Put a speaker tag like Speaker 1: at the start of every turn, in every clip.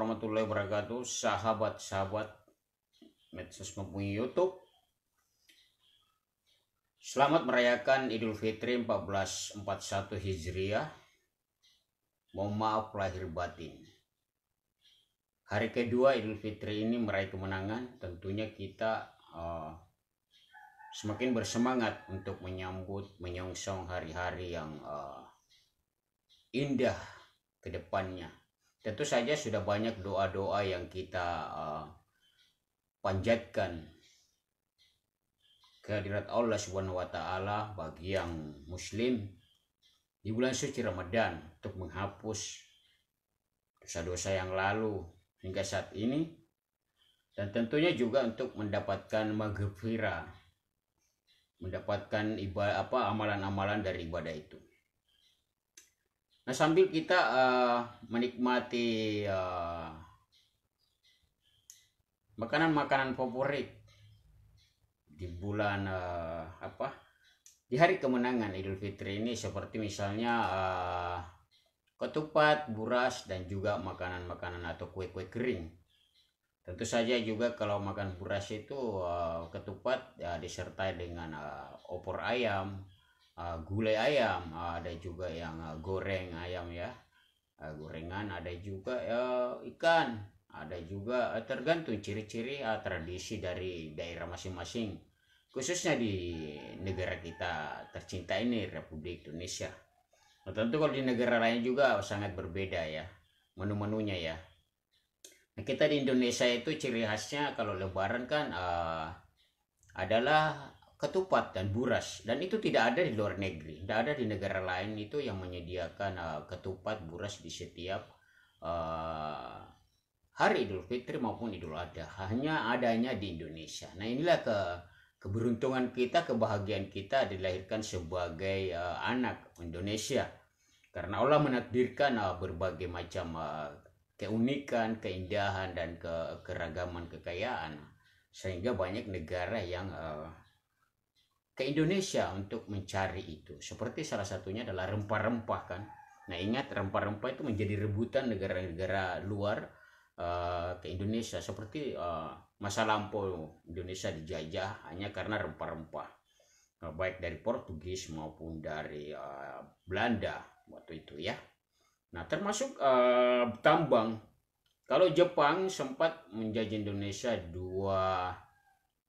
Speaker 1: warahmatullahi wabarakatuh Sahabat-sahabat medsos maupun Youtube
Speaker 2: Selamat merayakan Idul Fitri 1441 Hijriah Mohon maaf lahir batin Hari kedua Idul Fitri ini meraih kemenangan Tentunya kita uh, semakin bersemangat untuk menyambut menyongsong hari-hari yang uh, indah ke depannya Tentu saja sudah banyak doa-doa yang kita uh, panjatkan kehadirat Allah Subhanahu wa taala bagi yang muslim di bulan suci Ramadan untuk menghapus dosa-dosa yang lalu hingga saat ini dan tentunya juga untuk mendapatkan maghfirah mendapatkan ibadah apa amalan-amalan dari ibadah itu Nah, sambil kita uh, menikmati uh, makanan-makanan favorit di bulan uh, apa di hari kemenangan Idul Fitri ini seperti misalnya uh, ketupat, buras dan juga makanan-makanan atau kue-kue kering. Tentu saja juga kalau makan buras itu uh, ketupat ya, disertai dengan uh, opor ayam, uh, gulai ayam uh, ada juga yang uh, goreng ayam ya uh, gorengan ada juga uh, ikan ada juga uh, tergantung ciri-ciri uh, tradisi dari daerah masing-masing khususnya di negara kita tercinta ini Republik Indonesia nah, tentu kalau di negara lain juga sangat berbeda ya menu-menunya ya nah, kita di Indonesia itu ciri khasnya kalau lebaran kan uh, adalah ketupat dan buras dan itu tidak ada di luar negeri tidak ada di negara lain itu yang menyediakan uh, ketupat buras di setiap uh, hari Idul Fitri maupun Idul Adha hanya adanya di Indonesia nah inilah ke keberuntungan kita kebahagiaan kita dilahirkan sebagai uh, anak Indonesia karena Allah menakdirkan uh, berbagai macam uh, keunikan keindahan dan ke keragaman kekayaan sehingga banyak negara yang uh, ke Indonesia untuk mencari itu. Seperti salah satunya adalah rempah-rempah kan. Nah ingat rempah-rempah itu menjadi rebutan negara-negara luar uh, ke Indonesia. Seperti uh, masa lampau Indonesia dijajah hanya karena rempah-rempah. Uh, baik dari Portugis maupun dari uh, Belanda waktu itu ya. Nah termasuk uh, tambang. Kalau Jepang sempat menjajah Indonesia dua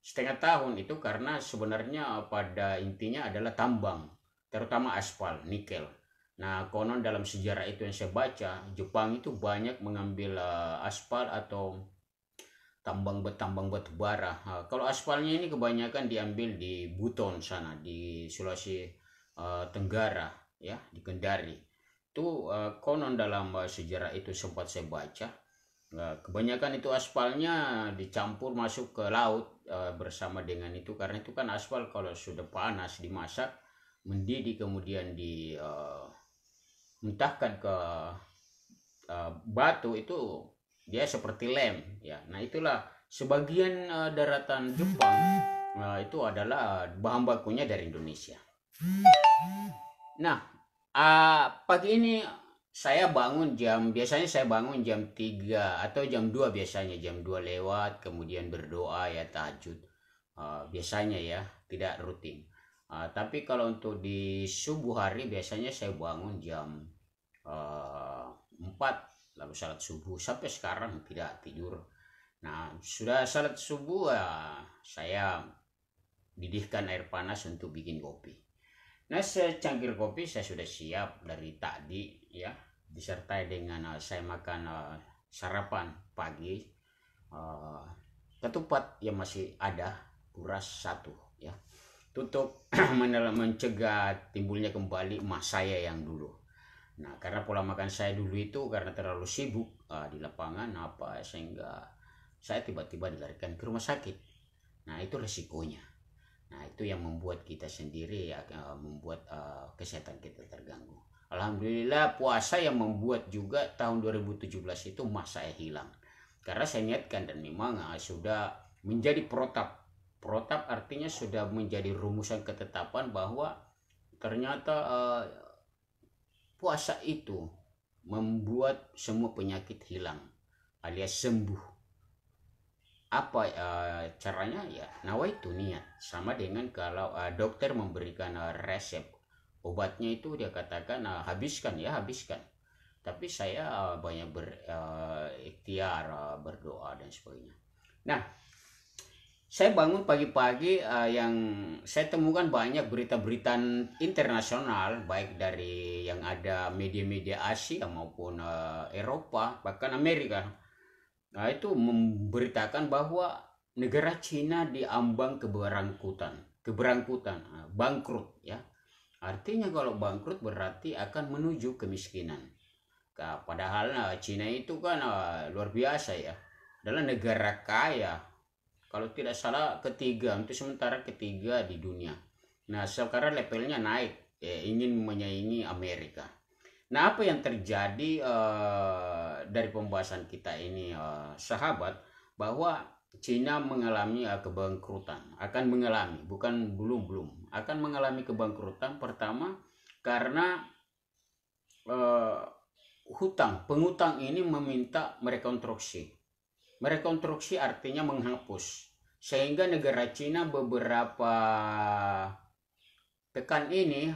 Speaker 2: setengah tahun itu karena sebenarnya pada intinya adalah tambang, terutama aspal, nikel. Nah, konon dalam sejarah itu yang saya baca, Jepang itu banyak mengambil uh, aspal atau tambang tambang batu bara. Uh, eh, kalau aspalnya ini kebanyakan diambil di Buton sana, di Sulawesi uh, Tenggara, ya, di Kendari. Itu uh, konon dalam uh, sejarah itu sempat saya baca. Uh, kebanyakan itu aspalnya dicampur masuk ke laut Eh, bersama dengan itu karena itu kan aspal kalau sudah panas dimasak mendidih kemudian di uh, eh, mentahkan ke uh, batu itu dia seperti lem ya nah itulah sebagian uh, daratan Jepang uh, itu adalah bahan bakunya dari Indonesia nah uh, pagi ini saya bangun jam biasanya saya bangun jam 3 atau jam 2 biasanya jam 2 lewat kemudian berdoa ya tahajud uh, biasanya ya tidak rutin uh, tapi kalau untuk di subuh hari biasanya saya bangun jam uh, eh, 4 lalu salat subuh sampai sekarang tidak tidur nah sudah salat subuh ya saya didihkan air panas untuk bikin kopi Nah, secangkir kopi saya sudah siap dari tadi ya, disertai dengan uh, saya makan uh, sarapan pagi uh, ketupat yang masih ada kuras satu ya. Tutup mencegah timbulnya kembali emas saya yang dulu. Nah, karena pola makan saya dulu itu karena terlalu sibuk uh, di lapangan apa sehingga saya tiba-tiba dilarikan ke rumah sakit. Nah, itu resikonya. Nah, itu yang membuat kita sendiri ya, membuat uh, kesehatan kita terganggu. Alhamdulillah puasa yang membuat juga tahun 2017 itu masa saya hilang. Karena saya niatkan dan memang uh, sudah menjadi protap. Protap artinya sudah menjadi rumusan ketetapan bahwa ternyata uh, puasa itu membuat semua penyakit hilang alias sembuh apa uh, caranya ya itu niat sama dengan kalau uh, dokter memberikan uh, resep obatnya itu dia katakan uh, habiskan ya habiskan tapi saya uh, banyak berikhtiar uh, uh, berdoa dan sebagainya nah saya bangun pagi-pagi uh, yang saya temukan banyak berita-berita internasional baik dari yang ada media-media Asia maupun uh, Eropa bahkan Amerika Nah itu memberitakan bahwa negara Cina diambang keberangkutan, keberangkutan, ah, bangkrut ya. Artinya kalau bangkrut berarti akan menuju kemiskinan. Padahal nah Cina itu kan ah, luar biasa ya, adalah negara kaya. Kalau tidak salah ketiga, untuk sementara ketiga di dunia. Nah sekarang levelnya naik, ya, ingin menyaingi Amerika. Nah apa yang terjadi? Eh, dari pembahasan kita ini eh, sahabat bahwa Cina mengalami eh, kebangkrutan akan mengalami bukan belum belum akan mengalami kebangkrutan pertama karena uh, hutang pengutang ini meminta merekonstruksi merekonstruksi artinya menghapus sehingga negara Cina beberapa pekan ini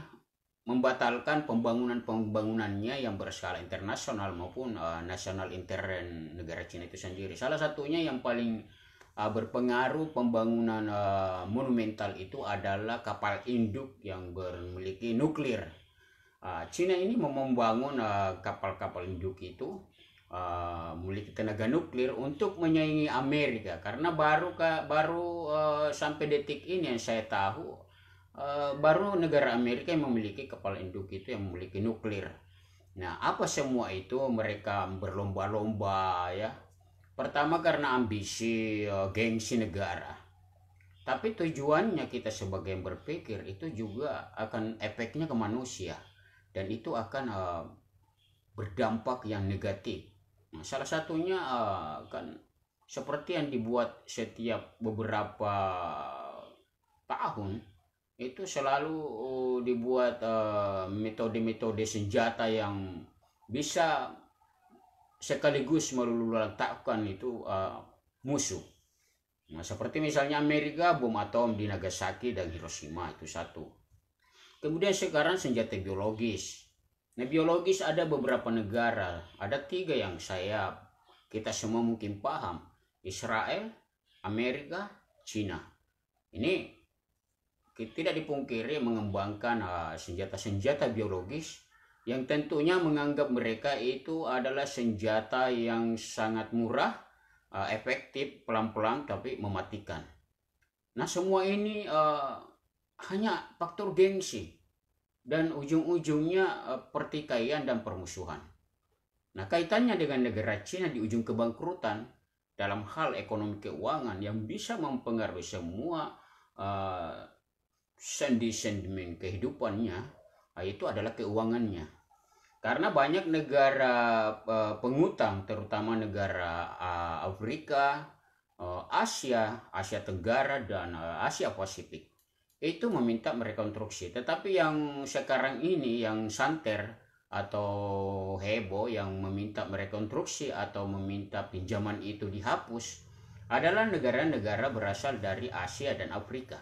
Speaker 2: membatalkan pembangunan-pembangunannya yang berskala internasional maupun uh, nasional intern negara Cina itu sendiri. Salah satunya yang paling uh, berpengaruh pembangunan uh, monumental itu adalah kapal induk yang memiliki nuklir. Uh, Cina ini membangun kapal kapal-kapal induk itu uh, memiliki tenaga nuklir untuk menyaingi Amerika karena baru baru uh, sampai detik ini yang saya tahu Eh, baru negara Amerika yang memiliki kapal induk itu yang memiliki nuklir. Nah, apa semua itu mereka berlomba-lomba ya. Pertama karena ambisi uh, gengsi negara. Tapi tujuannya kita sebagai yang berpikir itu juga akan efeknya ke manusia dan itu akan uh, berdampak yang negatif. Nah, salah satunya uh, kan seperti yang dibuat setiap beberapa tahun itu selalu uh, dibuat uh, metode-metode uh, senjata yang bisa sekaligus meluluhlantakkan itu uh, musuh. Nah, seperti misalnya Amerika bom atom di Nagasaki dan Hiroshima itu satu. Kemudian sekarang senjata biologis. Nah, biologis ada beberapa negara, ada tiga yang saya kita semua mungkin paham. Israel, Amerika, Cina. Ini tidak dipungkiri mengembangkan ah, senjata-senjata biologis yang tentunya menganggap mereka itu adalah senjata yang sangat murah, ah, efektif, pelan-pelan tapi mematikan. Nah semua ini ah, hanya faktor gengsi dan ujung-ujungnya pertikaian dan permusuhan. Nah kaitannya dengan negara Cina di ujung kebangkrutan dalam hal ekonomi keuangan yang bisa mempengaruhi semua sendi-sendimen kehidupannya ah, itu adalah keuangannya. Karena banyak negara eh, pengutang, terutama negara ah, Afrika, eh, Asia, Asia Tenggara, dan eh, Asia Pasifik, itu meminta merekonstruksi. Tetapi yang sekarang ini, yang santer atau heboh yang meminta merekonstruksi atau meminta pinjaman itu dihapus, adalah negara-negara berasal dari Asia dan Afrika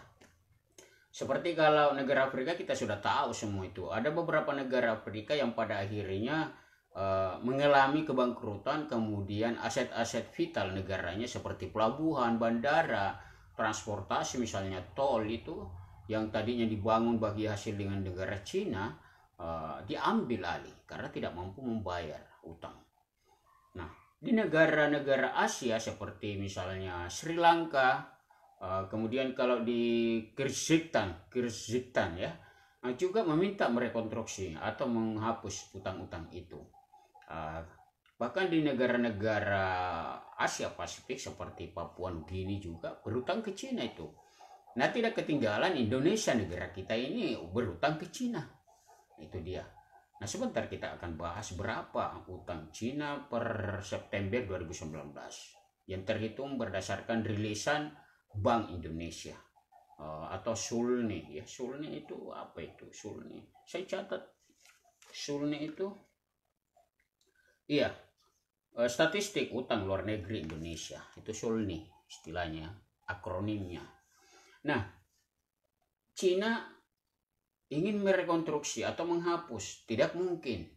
Speaker 2: seperti kalau negara Afrika kita sudah tahu semua itu. Ada beberapa negara Afrika yang pada akhirnya uh, mengalami kebangkrutan kemudian aset-aset vital negaranya seperti pelabuhan, bandara, transportasi misalnya tol itu yang tadinya dibangun bagi hasil dengan negara Cina uh, diambil alih karena tidak mampu membayar utang. Nah, di negara-negara Asia seperti misalnya Sri Lanka, Eh, kemudian kalau di Kirsiktan, Kirsiktan ya, eh, juga meminta merekonstruksi atau menghapus utang-utang itu. Eh, bahkan di negara-negara Asia Pasifik seperti Papua Nugini juga berutang ke Cina itu. Nah tidak ketinggalan Indonesia negara kita ini berutang ke Cina. Itu dia. Nah sebentar kita akan bahas berapa utang Cina per September 2019 yang terhitung berdasarkan rilisan Bank Indonesia uh, atau Sulni ya Sulni itu apa itu Sulni saya catat Sulni itu iya uh, statistik utang luar negeri Indonesia itu Sulni istilahnya akronimnya nah Cina ingin merekonstruksi atau menghapus tidak mungkin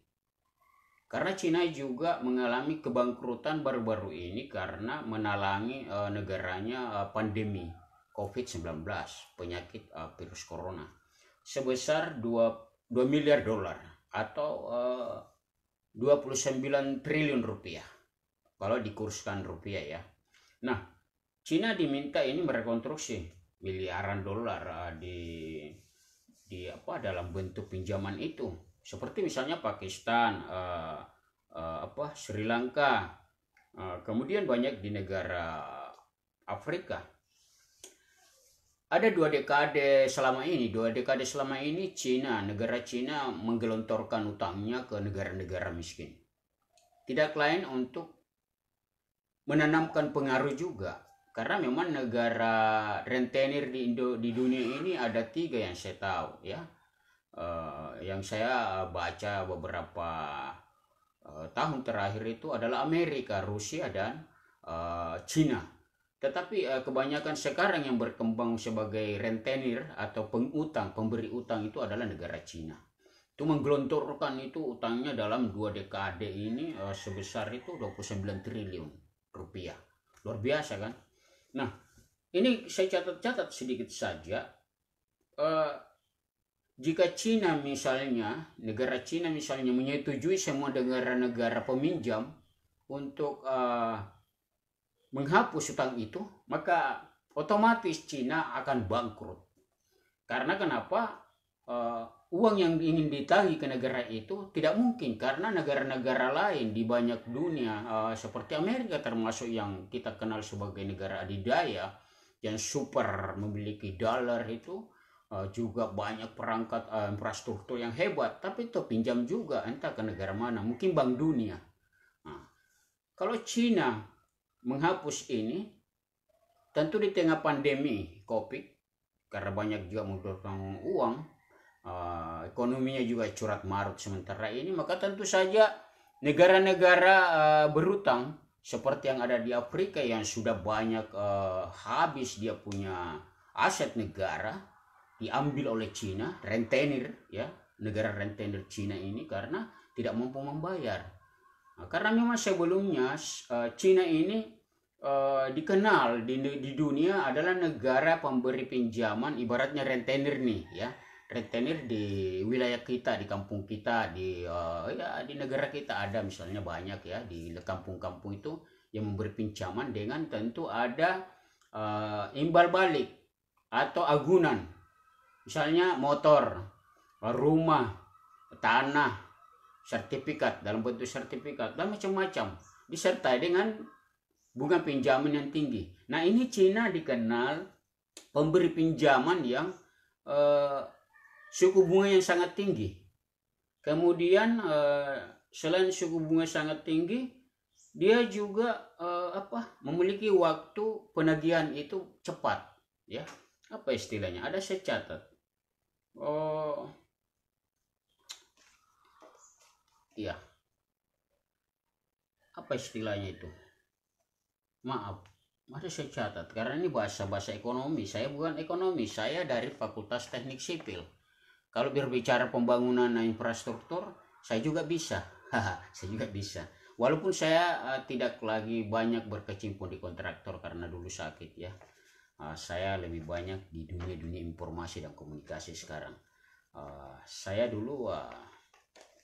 Speaker 2: karena Cina juga mengalami kebangkrutan baru-baru ini karena menalangi uh, negaranya uh, pandemi COVID-19, penyakit uh, virus corona sebesar 2, 2 miliar dolar atau uh, 29 triliun rupiah kalau dikurskan rupiah ya. Nah, Cina diminta ini merekonstruksi miliaran dolar uh, di di apa dalam bentuk pinjaman itu seperti misalnya Pakistan uh, uh, apa Sri Lanka uh, kemudian banyak di negara Afrika ada dua dekade selama ini dua dekade selama ini Cina negara Cina menggelontorkan utangnya ke negara-negara miskin tidak lain untuk menanamkan pengaruh juga karena memang negara rentenir di Indo di dunia ini ada tiga yang saya tahu ya Eh, yang saya baca beberapa uh, tahun terakhir itu adalah Amerika, Rusia dan uh, Cina. Tetapi uh, kebanyakan sekarang yang berkembang sebagai rentenir atau pengutang, pemberi utang itu adalah negara Cina. Itu menggelontorkan itu utangnya dalam dua dekade ini uh, sebesar itu 29 triliun rupiah. Luar biasa kan? Nah, ini saya catat-catat sedikit saja. Uh, jika Cina misalnya, negara Cina misalnya menyetujui semua negara-negara peminjam untuk uh, menghapus utang itu, maka otomatis Cina akan bangkrut. Karena kenapa? Uh, uang yang ingin ditagih ke negara itu tidak mungkin karena negara-negara lain di banyak dunia uh, seperti Amerika termasuk yang kita kenal sebagai negara adidaya yang super memiliki dolar itu Eh, juga banyak perangkat uh, infrastruktur yang hebat tapi itu pinjam juga entah ke negara mana mungkin bank dunia nah, kalau Cina menghapus ini tentu di tengah pandemi COVID karena banyak juga menggunakan uang uh, ekonominya juga curat marut sementara ini maka tentu saja negara-negara uh, berutang seperti yang ada di Afrika yang sudah banyak uh, habis dia punya aset negara diambil oleh Cina, rentenir ya, negara rentenir Cina ini karena tidak mampu membayar. Nah, karena memang sebelumnya uh, Cina ini uh, dikenal di, di dunia adalah negara pemberi pinjaman ibaratnya rentenir nih ya. Rentenir di wilayah kita, di kampung kita, di uh, ya di negara kita ada misalnya banyak ya di kampung-kampung itu yang memberi pinjaman dengan tentu ada uh, imbal balik atau agunan Misalnya motor, rumah, tanah, sertifikat dalam bentuk sertifikat dan macam-macam disertai dengan bunga pinjaman yang tinggi. Nah, ini Cina dikenal pemberi pinjaman yang eh, suku bunga yang sangat tinggi. Kemudian eh, selain suku bunga sangat tinggi, dia juga
Speaker 1: eh, apa?
Speaker 2: memiliki waktu penagihan itu cepat, ya. Apa istilahnya? Ada saya catat
Speaker 1: oh
Speaker 2: iya apa istilahnya itu maaf masih saya catat karena ini bahasa bahasa ekonomi saya bukan ekonomi saya dari Fakultas Teknik Sipil kalau berbicara pembangunan infrastruktur saya juga bisa saya juga bisa walaupun saya uh, tidak lagi banyak berkecimpung di kontraktor karena dulu sakit ya Ah, saya lebih banyak di dunia-dunia informasi dan komunikasi sekarang. Uh, saya dulu uh,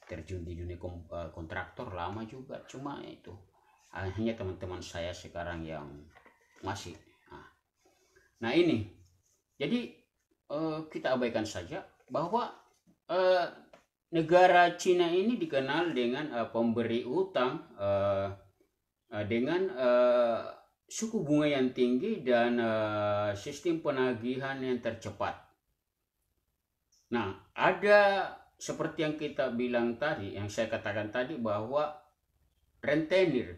Speaker 2: terjun di dunia kom uh, kontraktor lama juga, cuma itu hanya teman-teman saya sekarang yang masih. Uh. Nah ini, jadi uh, kita abaikan saja bahwa uh, negara Cina ini dikenal dengan uh, pemberi utang uh, uh, dengan suku bunga yang tinggi dan uh, sistem penagihan yang tercepat. Nah, ada seperti yang kita bilang tadi, yang saya katakan tadi bahwa rentenir,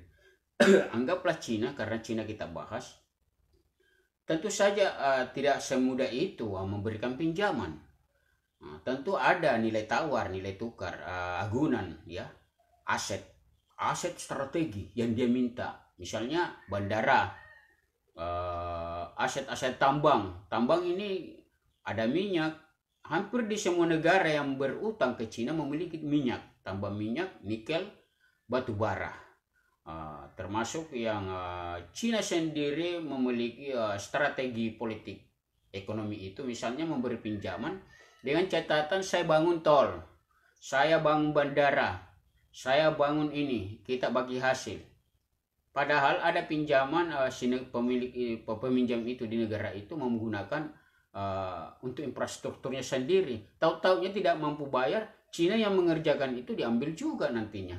Speaker 2: anggaplah Cina karena Cina kita bahas, tentu saja uh, tidak semudah itu uh, memberikan pinjaman. Nah, tentu ada nilai tawar, nilai tukar, uh, agunan, ya, aset, aset strategi yang dia minta misalnya bandara eh, aset-aset tambang tambang ini ada minyak hampir di semua negara yang berutang ke Cina memiliki minyak tambang minyak nikel batu bara uh, termasuk yang uh, Cina sendiri memiliki uh, strategi politik ekonomi itu misalnya memberi pinjaman dengan catatan saya bangun tol saya bangun bandara saya bangun ini kita bagi hasil Padahal ada pinjaman uh, si pemilik peminjam itu di negara itu menggunakan uh, untuk infrastrukturnya sendiri. Tahu-taunya tidak mampu bayar, Cina yang mengerjakan itu diambil juga nantinya.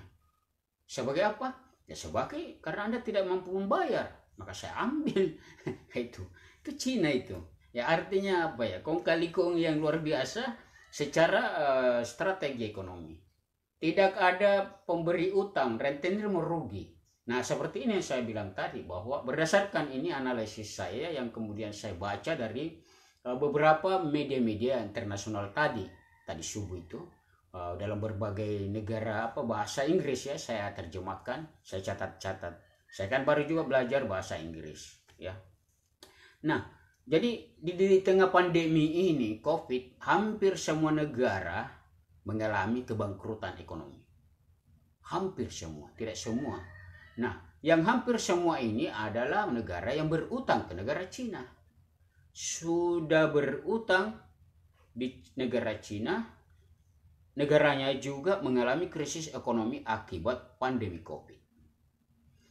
Speaker 2: Sebagai apa? Ya sebagai karena Anda tidak mampu membayar, maka saya ambil itu. Itu Cina itu. Ya artinya apa ya? Kong kali kong yang luar biasa secara uh, strategi ekonomi. Tidak ada pemberi utang, rentenir merugi Nah, seperti ini yang saya bilang tadi bahwa berdasarkan ini analisis saya yang kemudian saya baca dari eh, beberapa media-media internasional tadi, tadi subuh itu eh, dalam berbagai negara apa bahasa Inggris ya saya terjemahkan, saya catat-catat. Saya kan baru juga belajar bahasa Inggris ya. Nah, jadi di, di tengah pandemi ini COVID hampir semua negara mengalami kebangkrutan ekonomi. Hampir semua, tidak semua Nah, yang hampir semua ini adalah negara yang berutang ke negara Cina. Sudah berutang di negara Cina, negaranya juga mengalami krisis ekonomi akibat pandemi COVID.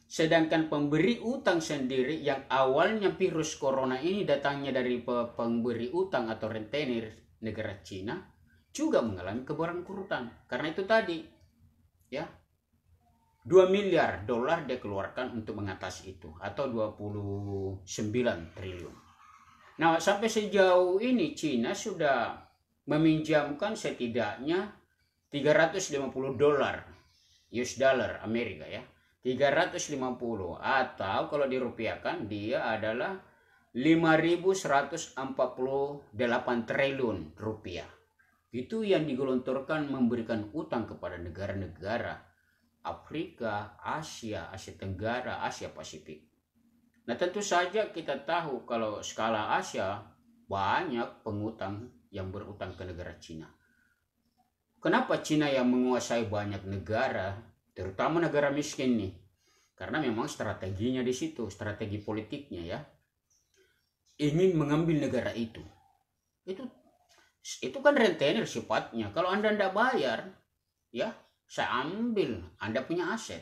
Speaker 2: Sedangkan pemberi utang sendiri yang awalnya virus corona ini datangnya dari pemberi utang atau rentenir negara Cina juga mengalami kurutan. Karena itu tadi, ya 2 miliar dolar dia keluarkan untuk mengatasi itu atau 29 triliun. Nah, sampai sejauh ini Cina sudah meminjamkan setidaknya 350 dolar US dollar Amerika ya. 350 atau kalau dirupiahkan dia adalah 5.148 triliun rupiah. Itu yang digelontorkan memberikan utang kepada negara-negara Afrika, Asia, Asia Tenggara, Asia Pasifik. Nah tentu saja kita tahu kalau skala Asia banyak pengutang yang berutang ke negara Cina. Kenapa Cina yang menguasai banyak negara, terutama negara miskin nih? Karena memang strateginya di situ, strategi politiknya ya. Ingin mengambil negara itu. Itu itu kan rentenir sifatnya. Kalau Anda tidak bayar, ya saya ambil, Anda punya aset.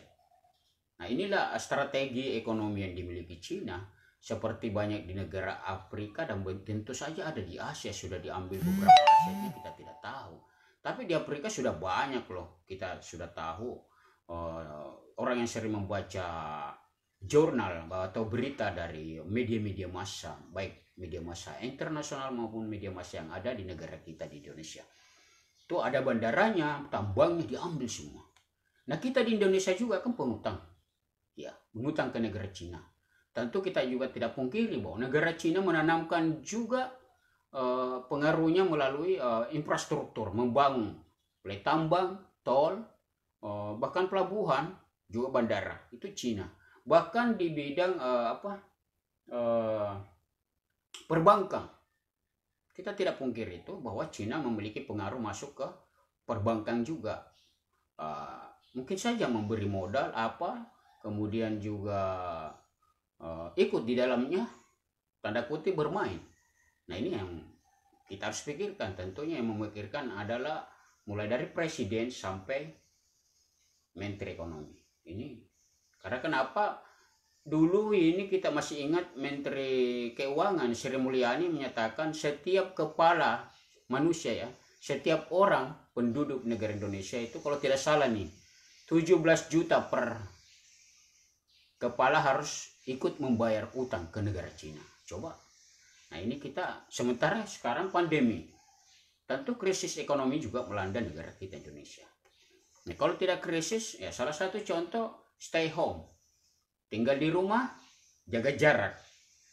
Speaker 2: Nah inilah strategi ekonomi yang dimiliki Cina seperti banyak di negara Afrika dan tentu saja ada di Asia sudah diambil beberapa asetnya kita tidak tahu. Tapi di Afrika sudah banyak loh kita sudah tahu uh, orang yang sering membaca jurnal atau berita dari media-media massa baik media massa internasional maupun media massa yang ada di negara kita di Indonesia itu ada bandaranya, tambangnya diambil semua. Nah kita di Indonesia juga kan pengutang. Ya, mengutang ke negara Cina. Tentu kita juga tidak pungkiri bahwa negara Cina menanamkan juga uh, pengaruhnya melalui uh, infrastruktur, membangun mulai tambang, tol, uh, bahkan pelabuhan, juga bandara. Itu Cina. Bahkan di bidang apa? perbankan kita tidak pungkir itu bahwa Cina memiliki pengaruh masuk ke perbankan juga. Uh, mungkin saja memberi modal apa, kemudian juga uh, ikut di dalamnya, tanda kutip bermain. Nah ini yang kita harus pikirkan. Tentunya yang memikirkan adalah mulai dari presiden sampai menteri ekonomi. Ini karena kenapa Dulu ini kita masih ingat Menteri Keuangan Sri Mulyani menyatakan setiap kepala manusia ya, setiap orang penduduk negara Indonesia itu kalau tidak salah nih 17 juta per kepala harus ikut membayar utang ke negara Cina. Coba. Nah, ini kita sementara sekarang pandemi. Tentu krisis ekonomi juga melanda negara kita Indonesia. Nah, kalau tidak krisis, ya salah satu contoh stay home tinggal di rumah, jaga jarak.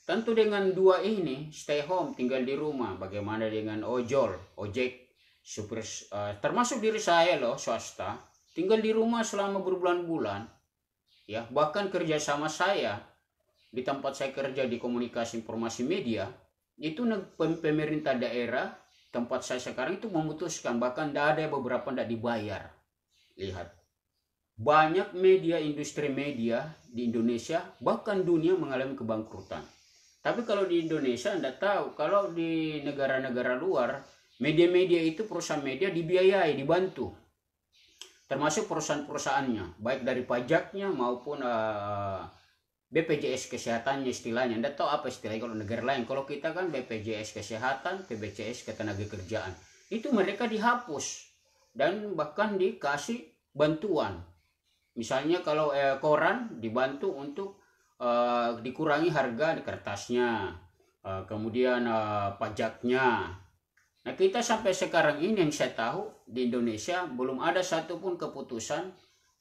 Speaker 2: Tentu dengan dua ini, stay home, tinggal di rumah, bagaimana dengan ojol, ojek, super, uh, termasuk diri saya loh, swasta, tinggal di rumah selama berbulan-bulan, ya bahkan kerja sama saya di tempat saya kerja di komunikasi informasi media, itu pemerintah daerah tempat saya sekarang itu memutuskan bahkan tidak ada beberapa tidak dibayar. Lihat, banyak media industri media di Indonesia bahkan dunia mengalami kebangkrutan. Tapi kalau di Indonesia Anda tahu, kalau di negara-negara luar, media-media itu perusahaan media dibiayai, dibantu. Termasuk perusahaan-perusahaannya, baik dari pajaknya maupun uh, eh, BPJS kesehatannya istilahnya. Anda tahu apa istilahnya kalau negara lain? Kalau kita kan BPJS kesehatan, ketenaga ketenagakerjaan. Itu mereka dihapus dan bahkan dikasih bantuan Misalnya kalau eh, koran dibantu untuk eh, dikurangi harga di kertasnya, eh, kemudian eh, pajaknya. Nah kita sampai sekarang ini yang saya tahu di Indonesia belum ada satupun keputusan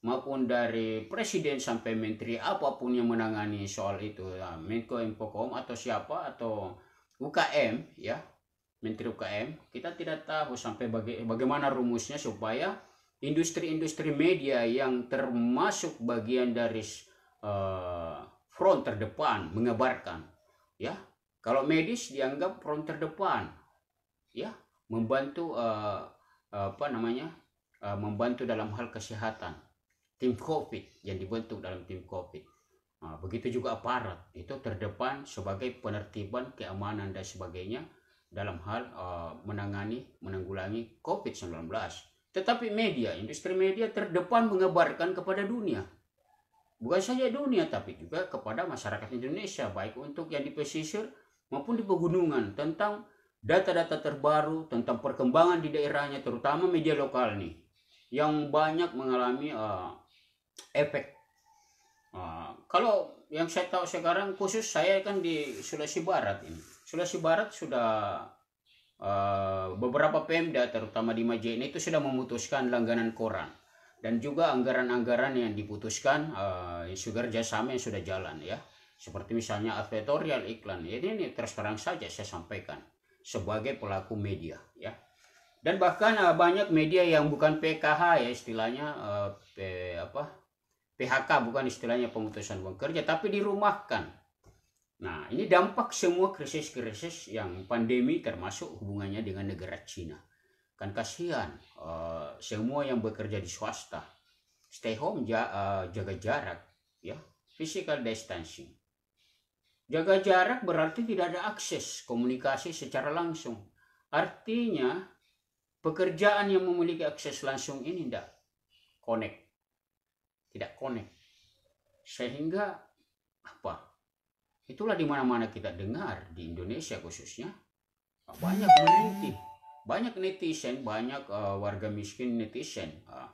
Speaker 2: maupun dari presiden sampai menteri apapun yang menangani soal itu ya, Menko Infocom atau siapa atau UKM ya Menteri UKM kita tidak tahu sampai baga bagaimana rumusnya supaya industri-industri media yang termasuk bagian dari uh, front terdepan mengabarkan ya kalau medis dianggap front terdepan ya membantu uh, apa namanya uh, membantu dalam hal kesehatan tim covid yang dibentuk dalam tim covid nah, begitu juga aparat itu terdepan sebagai penertiban keamanan dan sebagainya dalam hal uh, menangani menanggulangi covid 19 tetapi media, industri media terdepan mengebarkan kepada dunia. Bukan saja dunia, tapi juga kepada masyarakat Indonesia, baik untuk yang di pesisir maupun di pegunungan, tentang data-data terbaru, tentang perkembangan di daerahnya, terutama media lokal nih, yang banyak mengalami uh, efek. Uh, kalau yang saya tahu sekarang, khusus saya kan di Sulawesi Barat ini. Sulawesi Barat sudah Eh, beberapa Pemda terutama di Majene itu sudah memutuskan langganan koran dan juga anggaran-anggaran yang diputuskan uh, eh, jasama yang sudah jalan ya seperti misalnya advertorial iklan ini, ini terus terang saja saya sampaikan sebagai pelaku media ya dan bahkan uh, banyak media yang bukan PKH ya istilahnya uh, P, apa PHK bukan istilahnya pemutusan hubungan kerja tapi dirumahkan Nah, ini dampak semua krisis-krisis yang pandemi termasuk hubungannya dengan negara Cina. Kan kasihan uh, semua yang bekerja di swasta. Stay home ja, uh, jaga jarak ya, physical distancing. Jaga jarak berarti tidak ada akses komunikasi secara langsung. Artinya pekerjaan yang memiliki akses langsung ini tidak connect. Tidak connect. Sehingga apa? Itulah di mana-mana kita dengar di Indonesia khususnya
Speaker 1: banyak meneliti,
Speaker 2: banyak netizen, banyak uh, warga miskin netizen, uh,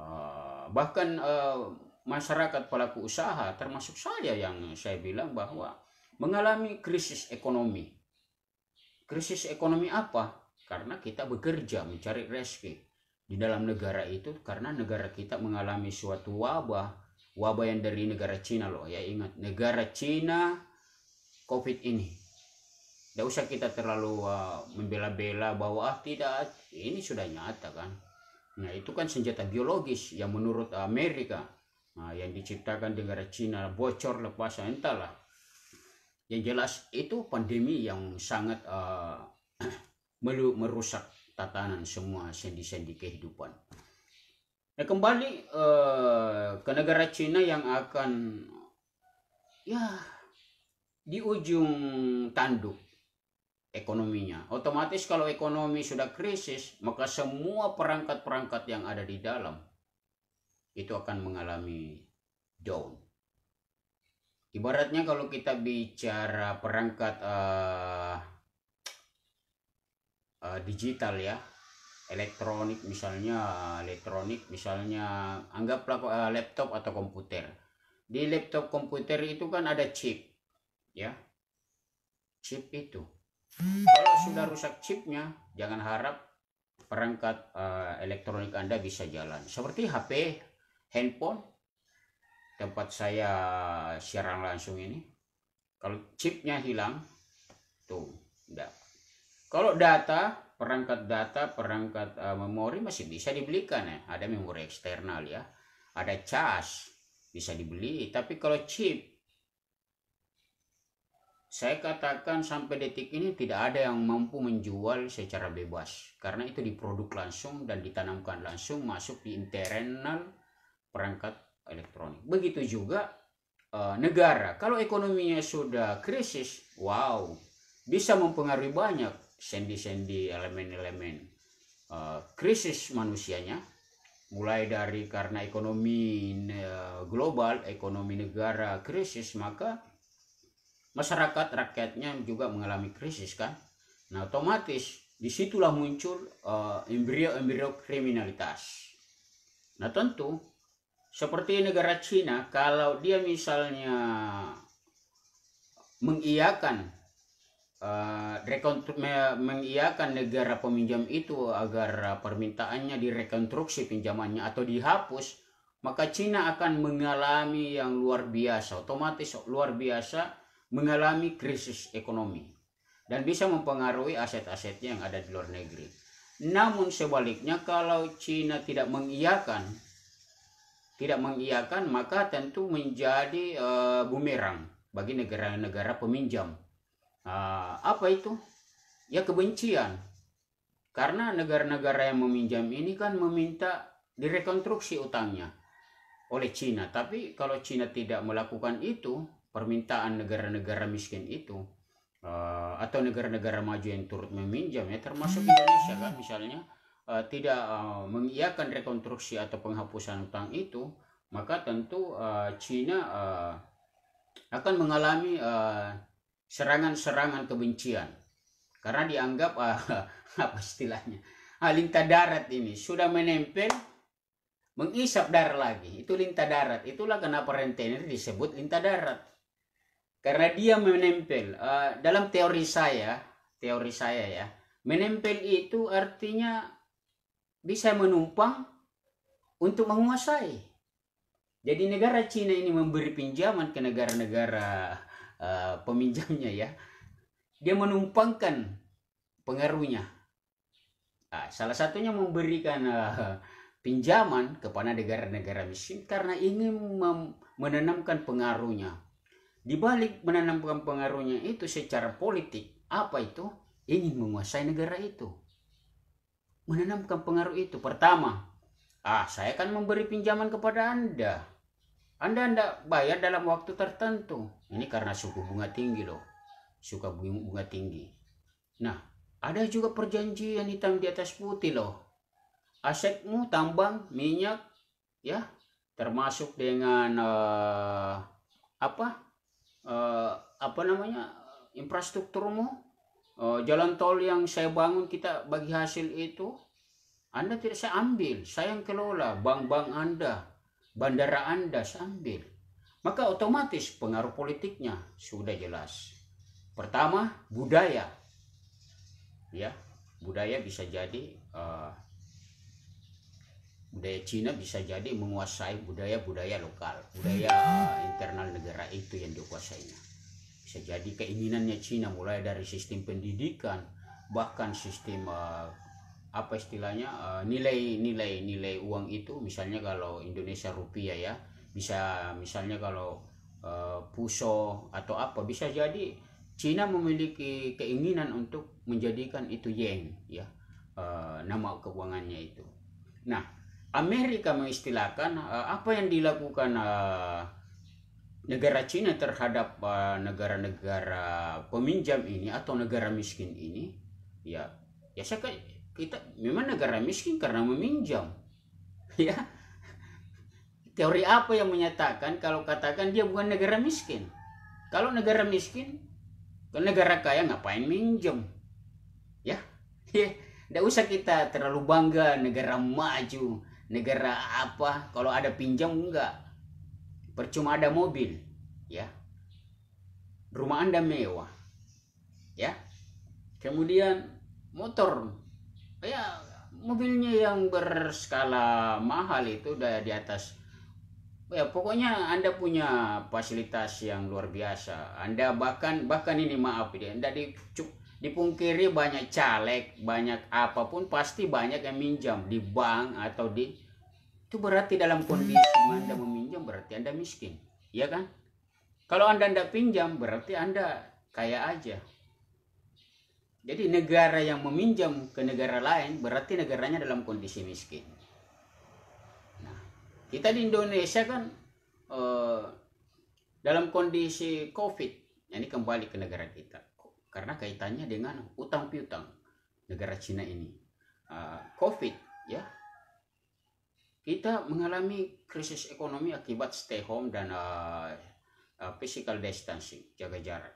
Speaker 2: uh, bahkan uh, masyarakat pelaku usaha termasuk saya yang saya bilang bahwa mengalami krisis ekonomi. Krisis ekonomi apa? Karena kita bekerja mencari rezeki di dalam negara itu karena negara kita mengalami suatu wabah wabah yang dari negara Cina loh ya ingat negara Cina COVID ini. Tidak usah kita terlalu uh, membela-bela bahwa ah tidak, ini sudah nyata kan. Nah itu kan senjata biologis yang menurut Amerika nah, yang diciptakan negara Cina bocor lepas entahlah. Yang jelas itu pandemi yang sangat uh, merusak tatanan semua sendi-sendi kehidupan. Nah, kembali uh, ke negara Cina yang akan ya di ujung tanduk ekonominya. Otomatis kalau ekonomi sudah krisis, maka semua perangkat-perangkat yang ada di dalam itu akan mengalami down. Ibaratnya kalau kita bicara perangkat uh, uh, digital ya, elektronik misalnya, elektronik misalnya anggaplah uh, laptop atau komputer. Di laptop komputer itu kan ada chip ya chip itu kalau sudah rusak chipnya jangan harap perangkat uh, elektronik anda bisa jalan seperti HP handphone tempat saya siaran langsung ini kalau chipnya hilang tuh enggak kalau data perangkat data perangkat uh, memori masih bisa dibelikan ya ada memori eksternal ya ada charge bisa dibeli tapi kalau chip saya katakan sampai detik ini tidak ada yang mampu menjual secara bebas karena itu diproduk langsung dan ditanamkan langsung masuk di internal perangkat elektronik. Begitu juga e, negara. Kalau ekonominya sudah krisis, wow, bisa mempengaruhi banyak sendi-sendi elemen-elemen e, krisis manusianya mulai dari karena ekonomi e, global, ekonomi negara krisis maka masyarakat rakyatnya juga mengalami krisis kan nah otomatis disitulah muncul uh, embrio-embrio kriminalitas nah tentu seperti negara Cina kalau dia misalnya mengiakan eh, uh, mengiakan negara peminjam itu agar eh, permintaannya direkonstruksi pinjamannya atau dihapus maka Cina akan mengalami yang luar biasa otomatis luar biasa mengalami krisis ekonomi dan bisa mempengaruhi aset-asetnya yang ada di luar negeri. Namun sebaliknya kalau Cina tidak mengiyakan tidak mengiyakan maka tentu menjadi uh, bumerang bagi negara-negara peminjam. Uh, apa itu? Ya kebencian. Karena negara-negara yang meminjam ini kan meminta direkonstruksi utangnya oleh Cina. Tapi kalau Cina tidak melakukan itu, permintaan negara-negara miskin itu uh, atau negara-negara maju yang turut meminjam ya termasuk hmm. Indonesia kan misalnya uh, tidak uh, mengiakan rekonstruksi atau penghapusan utang itu maka tentu uh, Cina uh, akan mengalami serangan-serangan uh, kebencian karena dianggap uh, apa istilahnya ah, lintah darat ini sudah menempel mengisap darah lagi itu lintah darat itulah kenapa rentenir disebut lintah darat karena dia menempel uh, dalam teori saya teori saya ya menempel itu artinya bisa menumpang untuk menguasai jadi negara Cina ini memberi pinjaman ke negara-negara uh, peminjamnya ya dia menumpangkan pengaruhnya nah, salah satunya memberikan uh, pinjaman kepada negara-negara miskin karena ingin menanamkan pengaruhnya di balik menanamkan pengaruhnya itu secara politik apa itu ingin menguasai negara itu menanamkan pengaruh itu pertama ah saya akan memberi pinjaman kepada anda anda tidak bayar dalam waktu tertentu ini karena suku bunga tinggi loh suka bunga tinggi nah ada juga perjanjian hitam di atas putih loh asetmu tambang minyak ya termasuk dengan uh, apa uh, apa namanya infrastrukturmu uh, jalan tol yang saya bangun kita bagi hasil itu anda tidak saya ambil saya yang kelola bank-bank anda bandara anda saya ambil maka otomatis pengaruh politiknya sudah jelas pertama budaya ya budaya bisa jadi uh, budaya Cina bisa jadi menguasai budaya-budaya lokal, budaya internal negara itu yang dikuasainya. Bisa jadi keinginannya Cina mulai dari sistem pendidikan, bahkan sistem eh, apa istilahnya eh, nilai nilai nilai uang itu misalnya kalau Indonesia rupiah ya bisa misalnya kalau uh, puso atau apa bisa jadi Cina memiliki keinginan untuk menjadikan itu yen ya nama keuangannya itu. Nah, Amerika mengistilahkan uh, apa yang dilakukan uh, negara Cina terhadap eh, negara-negara uh, peminjam ini atau negara miskin ini ya ya saya kita memang negara miskin karena meminjam ya teori apa yang menyatakan kalau katakan dia bukan negara miskin kalau negara miskin kalau negara kaya ngapain minjem ya tidak ya, usah kita terlalu bangga negara maju negara apa kalau ada pinjam enggak percuma ada mobil ya rumah anda mewah ya kemudian motor ya mobilnya yang berskala mahal itu udah di atas ya pokoknya anda punya fasilitas yang luar biasa anda bahkan bahkan ini maaf ya anda dicuk dipungkiri banyak caleg, banyak apapun pasti banyak yang minjam di bank atau di itu berarti dalam kondisi Anda meminjam berarti Anda miskin, ya kan? Kalau Anda tidak pinjam berarti Anda kaya aja. Jadi negara yang meminjam ke negara lain berarti negaranya dalam kondisi miskin. Nah, kita di Indonesia kan eh, dalam kondisi COVID, ini kembali ke negara kita karena kaitannya dengan utang piutang negara Cina ini. Ah, Covid ya. Kita mengalami krisis ekonomi akibat stay home dan uh, physical distancing, jaga jarak.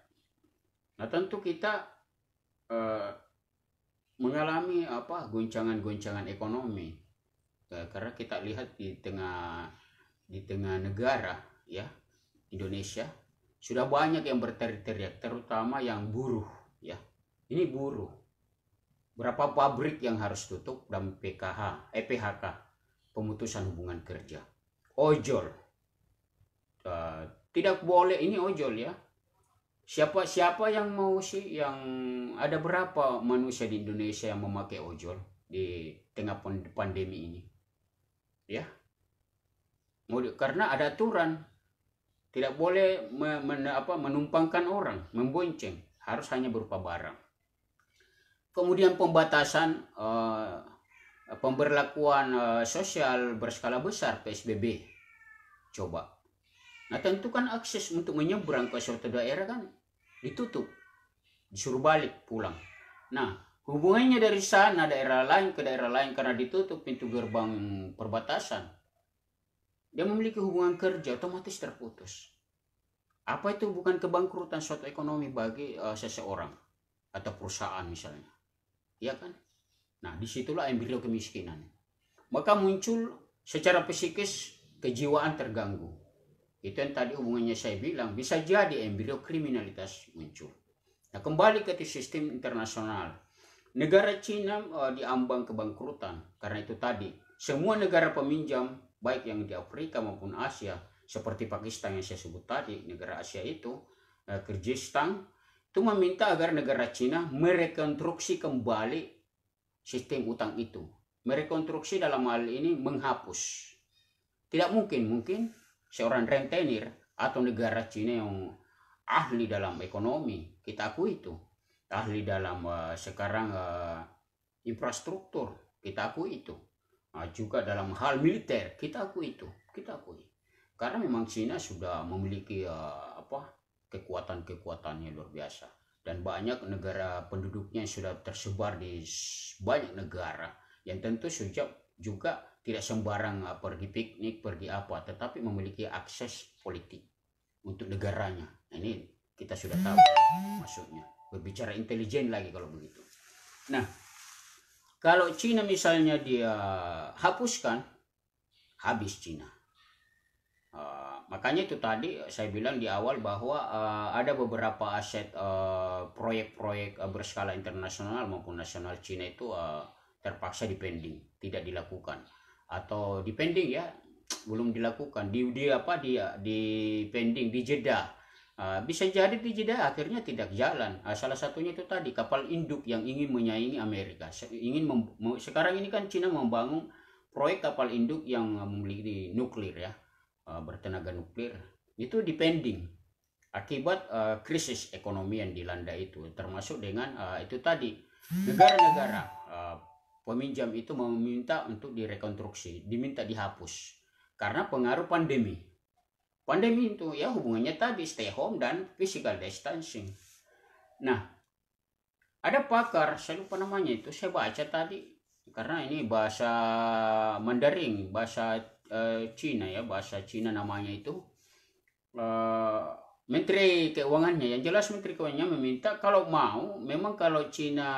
Speaker 2: Nah, tentu kita uh, mengalami apa guncangan guncangan ekonomi. Uh, karena kita lihat di tengah di tengah negara ya, Indonesia sudah banyak yang berteriak-teriak, terutama yang buruh, ya. Ini buruh. Berapa pabrik yang harus tutup dan PKH, eh PHK, pemutusan hubungan kerja. Ojol. Uh, tidak boleh ini ojol ya. Siapa siapa yang mau sih yang ada berapa manusia di Indonesia yang memakai ojol di tengah pandemi ini? Ya. karena ada aturan tidak boleh me, men, apa, menumpangkan orang, membonceng, harus hanya berupa barang. Kemudian pembatasan uh, pemberlakuan uh, sosial berskala besar PSBB. Coba. Nah, tentu kan akses untuk menyeberang ke suatu daerah kan ditutup. Disuruh balik pulang. Nah, hubungannya dari sana daerah lain ke daerah lain karena ditutup pintu gerbang perbatasan dia memiliki hubungan kerja otomatis terputus. Apa itu bukan kebangkrutan suatu ekonomi bagi uh, seseorang atau perusahaan misalnya? Iya kan? Nah, disitulah embrio kemiskinan. Maka muncul secara psikis kejiwaan terganggu. Itu yang tadi hubungannya saya bilang, bisa jadi embrio kriminalitas muncul. Nah, kembali ke sistem internasional. Negara Cina uh, diambang kebangkrutan karena itu tadi. Semua negara peminjam baik yang di Afrika maupun Asia seperti Pakistan yang saya sebut tadi negara Asia itu eh, Kyrgyzstan itu meminta agar negara Cina merekonstruksi kembali sistem utang itu merekonstruksi dalam hal ini menghapus tidak mungkin mungkin seorang rentenir atau negara Cina yang ahli dalam ekonomi kita akui itu ahli dalam uh, sekarang uh, infrastruktur kita akui itu nah, juga dalam hal militer kita akui itu kita akui karena memang Cina sudah memiliki uh, apa kekuatan-kekuatannya luar biasa dan banyak negara penduduknya sudah tersebar di banyak negara yang tentu sejak juga tidak sembarang uh, pergi piknik pergi apa tetapi memiliki akses politik untuk negaranya nah, ini kita sudah tahu maksudnya berbicara intelijen lagi kalau begitu nah kalau Cina misalnya dia hapuskan, habis Cina. Uh, makanya itu tadi saya bilang di awal bahwa uh, ada beberapa aset ah, proyek-proyek uh, uh, berskala internasional maupun nasional Cina itu uh, terpaksa dipending, tidak dilakukan atau dipending ya belum dilakukan di, di apa dia di pending di jeda Ah, bisa jadi di jeda akhirnya tidak jalan. Ah, salah satunya itu tadi kapal induk yang ingin menyaingi Amerika. ingin sekarang ini kan Cina membangun proyek kapal induk yang ah, memiliki nuklir ya, bertenaga nuklir. Itu depending akibat krisis ekonomi yang dilanda itu, termasuk dengan itu tadi negara-negara peminjam itu meminta untuk direkonstruksi, diminta dihapus karena pengaruh pandemi pandemi itu ya hubungannya tadi stay home dan physical distancing. Nah, ada pakar, saya lupa namanya itu, saya baca tadi karena ini bahasa Mandarin, bahasa e, Cina ya, bahasa Cina namanya itu. e, Menteri Keuangannya yang jelas Menteri Keuangannya meminta kalau mau memang kalau Cina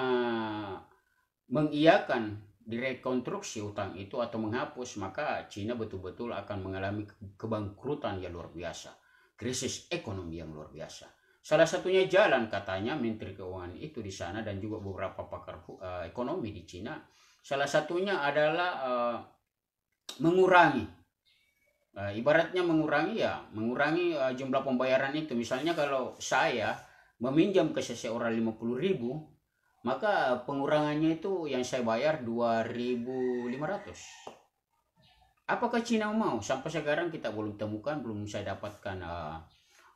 Speaker 2: mengiakan direkonstruksi utang itu atau menghapus, maka Cina betul-betul akan mengalami kebangkrutan yang luar biasa, krisis ekonomi yang luar biasa. Salah satunya jalan katanya Menteri Keuangan itu di sana dan juga beberapa pakar uh, ekonomi di Cina. Salah satunya adalah uh, mengurangi, uh, ibaratnya mengurangi ya, mengurangi uh, jumlah pembayaran itu. Misalnya kalau saya meminjam ke seseorang 50 ribu, maka pengurangannya itu yang saya bayar 2500 apakah Cina mau sampai sekarang kita belum temukan belum saya dapatkan eh,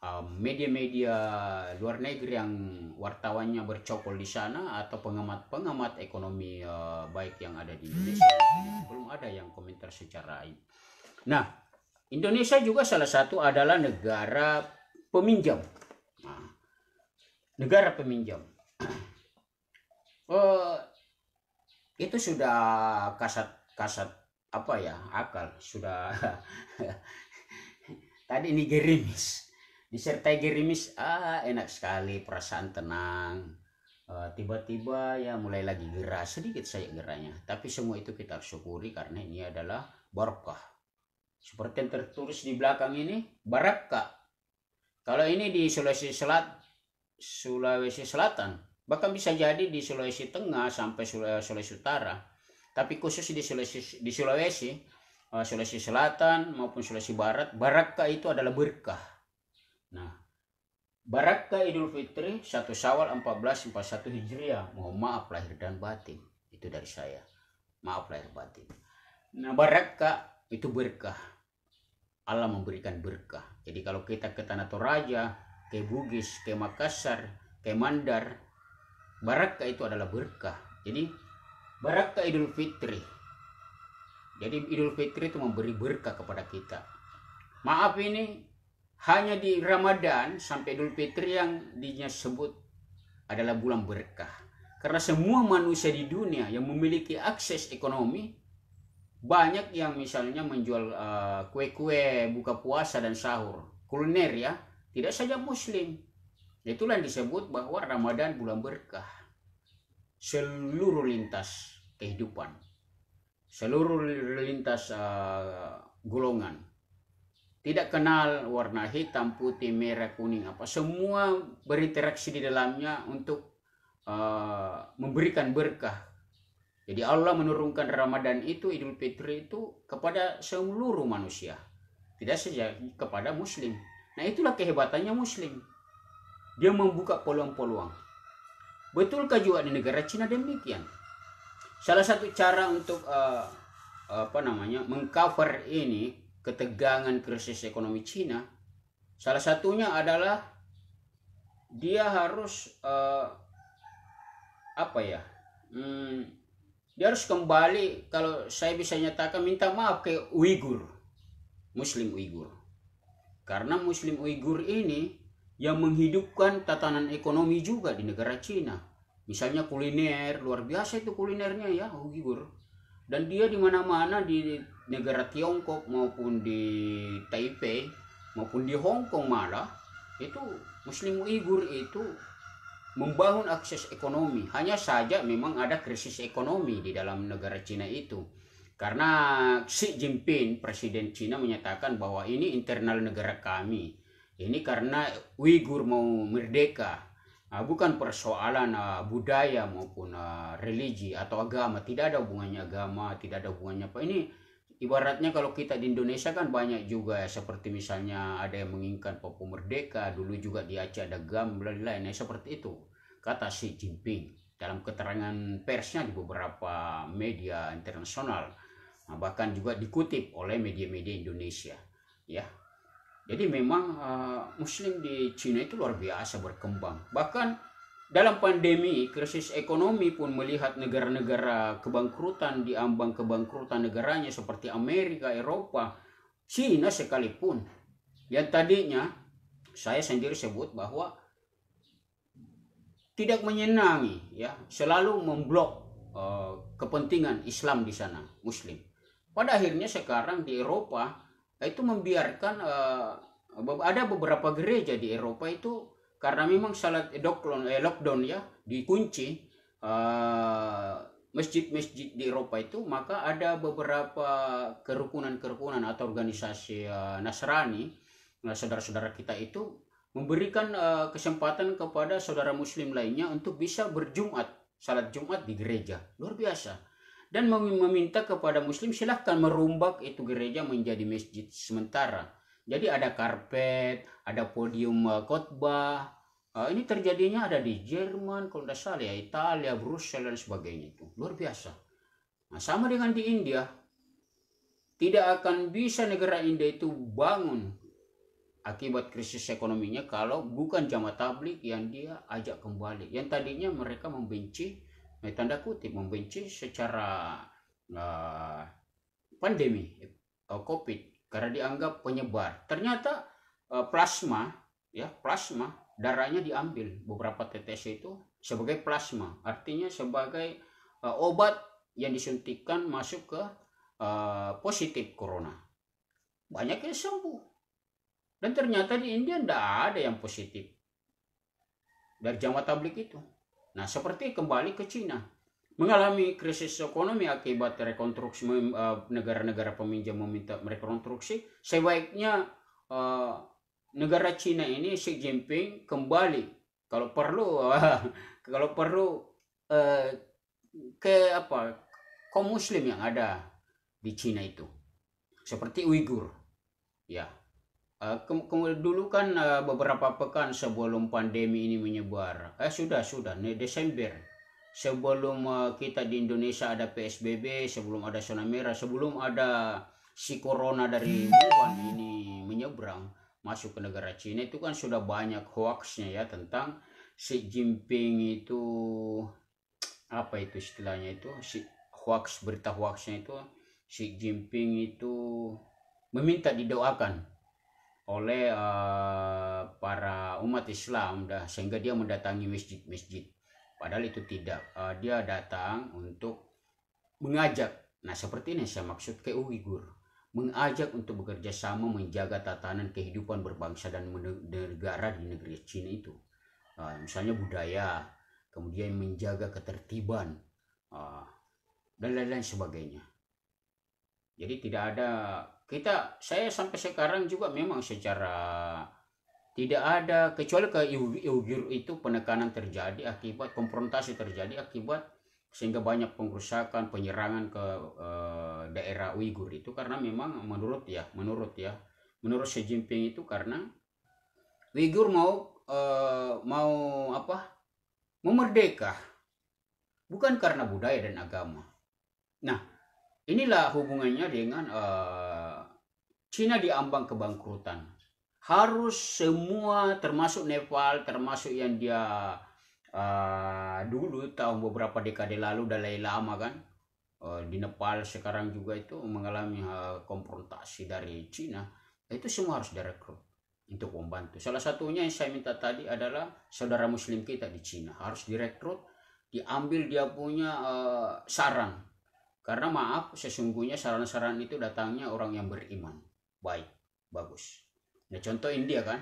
Speaker 2: eh, media-media uh, uh, luar negeri yang wartawannya bercokol di sana atau pengamat-pengamat ekonomi uh, baik yang ada di Indonesia belum ada yang komentar secara ini. Nah, Indonesia juga salah satu adalah negara peminjam. Nah, negara peminjam Eh, itu sudah kasat kasat apa ya akal sudah tadi ini gerimis disertai gerimis ah enak sekali perasaan tenang eh, tiba-tiba uh, ya mulai lagi gerah sedikit saya gerahnya tapi semua itu kita syukuri karena ini adalah barokah seperti yang tertulis di belakang ini barakah kalau ini di Sulawesi Selat Sulawesi Selatan Bahkan bisa jadi di Sulawesi Tengah sampai Sulawesi Utara. Tapi khusus di Sulawesi, di Sulawesi, eh, Sulawesi Selatan maupun Sulawesi Barat, barakah itu adalah berkah. Nah, barakah Idul Fitri 1 Syawal 1441 Hijriah. Mohon maaf lahir dan batin. Itu dari saya. Maaf lahir batin. Nah, barakah itu berkah. Allah memberikan berkah. Jadi kalau kita ke Tanah Toraja, ke Bugis, ke Makassar, ke Mandar, Barakah itu adalah berkah. Jadi barakah Idul Fitri. Jadi Idul Fitri itu memberi berkah kepada kita. Maaf ini hanya di Ramadan sampai Idul Fitri yang disebut adalah bulan berkah. Karena semua manusia di dunia yang memiliki akses ekonomi banyak yang misalnya menjual eh, kue-kue uh, kue -kue, buka puasa dan sahur, kuliner ya, tidak saja muslim, Itulah yang disebut bahwa Ramadan bulan berkah. Seluruh lintas kehidupan, seluruh lintas uh, golongan, tidak kenal warna hitam, putih, merah, kuning, apa semua berinteraksi di dalamnya untuk uh, memberikan berkah. Jadi Allah menurunkan Ramadan itu Idul Fitri itu kepada seluruh manusia, tidak saja kepada muslim. Nah, itulah kehebatannya muslim. Dia membuka peluang-peluang. Betulkah juga di negara Cina demikian? Salah satu cara untuk uh, apa namanya mengcover ini ketegangan krisis ekonomi Cina, salah satunya adalah dia harus uh, apa ya? Hmm, dia harus kembali kalau saya bisa nyatakan minta maaf ke Uighur, Muslim Uighur. Karena Muslim Uighur ini yang menghidupkan tatanan ekonomi juga di negara Cina. Misalnya kuliner, luar biasa itu kulinernya ya, Uyghur. Oh, Dan dia di mana-mana di negara Tiongkok maupun di Taipei maupun di Hong Kong malah itu Muslim Uyghur itu membangun akses ekonomi. Hanya saja memang ada krisis ekonomi di dalam negara Cina itu. Karena Xi Jinping, presiden Cina menyatakan bahwa ini internal negara kami. Ini karena Uighur mau merdeka. Nah, bukan persoalan uh, budaya maupun uh, religi atau agama. Tidak ada hubungannya agama, tidak ada hubungannya apa. Ini ibaratnya kalau kita di Indonesia kan banyak juga ya, seperti misalnya ada yang menginginkan Papua merdeka dulu juga di Aceh ada GAM lainnya lain nah, seperti itu kata Xi Jinping dalam keterangan persnya di beberapa media internasional nah, bahkan juga dikutip oleh media-media Indonesia ya jadi memang uh, Muslim di Cina itu luar biasa berkembang. Bahkan dalam pandemi, krisis ekonomi pun melihat negara-negara kebangkrutan di ambang kebangkrutan negaranya seperti Amerika, Eropa, Cina sekalipun. Yang tadinya saya sendiri sebut bahwa tidak menyenangi ya, selalu memblok uh, kepentingan Islam di sana, Muslim. Pada akhirnya sekarang di Eropa Nah, itu membiarkan uh, ada beberapa gereja di Eropa itu karena memang salat lockdown, eh, lockdown ya dikunci uh, masjid-masjid di Eropa itu maka ada beberapa kerukunan-kerukunan atau organisasi uh, Nasrani nah saudara-saudara kita itu memberikan uh, kesempatan kepada saudara muslim lainnya untuk bisa berjumat salat Jumat di gereja luar biasa dan meminta kepada muslim silahkan merumbak itu gereja menjadi masjid sementara. Jadi ada karpet, ada podium uh, khotbah. Uh, ini terjadinya ada di Jerman, kalau tidak salah ya, Italia, Brussel dan sebagainya itu. Luar biasa. Nah, sama dengan di India. Tidak akan bisa negara India itu bangun akibat krisis ekonominya kalau bukan jamaah tablik yang dia ajak kembali. Yang tadinya mereka membenci eh, tanda kutip membenci secara uh, pandemi uh, COVID karena dianggap penyebar. Ternyata uh, plasma ya plasma darahnya diambil beberapa tetes itu sebagai plasma, artinya sebagai uh, obat yang disuntikan masuk ke uh, positif corona. Banyak yang sembuh. Dan ternyata di India tidak ada yang positif dari jamaah tablik itu. Nah, seperti kembali ke Cina, mengalami krisis ekonomi akibat rekonstruksi eh, negara-negara peminjam meminta merekonstruksi, sebaiknya uh, negara Cina ini Xi Jinping kembali kalau perlu kalau perlu uh, ke apa kaum muslim yang ada di Cina itu seperti Uighur ya Eh, kemudian dulu kan eh, beberapa pekan sebelum pandemi ini menyebar, eh sudah sudah, nih Desember, sebelum eh, kita di Indonesia ada PSBB, sebelum ada zona merah, sebelum ada si corona dari Wuhan ini menyeberang masuk ke negara Cina itu kan sudah banyak hoaxnya ya tentang si Jinping itu apa itu istilahnya itu si hoax berita hoaxnya itu si Jinping itu meminta didoakan oleh uh, para umat Islam dah sehingga dia mendatangi masjid-masjid. Padahal itu tidak. Uh, dia datang untuk mengajak. Nah, seperti ini saya maksud ke Uighur. Mengajak untuk bekerja sama menjaga tatanan kehidupan berbangsa dan negara di negeri Cina itu. Uh, misalnya budaya, kemudian menjaga ketertiban, uh, dan lain-lain sebagainya. Jadi tidak ada kita saya sampai sekarang juga memang secara tidak ada kecuali ke Uyghur itu penekanan terjadi akibat konfrontasi terjadi akibat sehingga banyak pengrusakan penyerangan ke e, daerah Uighur itu karena memang menurut ya menurut ya menurut Xi Jinping itu karena Uighur mau e, mau apa memerdekah bukan karena budaya dan agama nah inilah hubungannya dengan e, Cina diambang kebangkrutan. Harus semua termasuk Nepal, termasuk yang dia uh, dulu tahun beberapa dekade lalu Dalai Lama kan uh, di Nepal sekarang juga itu mengalami uh, konfrontasi dari Cina. Itu semua harus direkrut untuk membantu. Salah satunya yang saya minta tadi adalah saudara muslim kita di Cina harus direkrut, diambil dia punya uh, eh, saran karena maaf, sesungguhnya saran-saran itu datangnya orang yang beriman baik, bagus. Nah contoh India kan,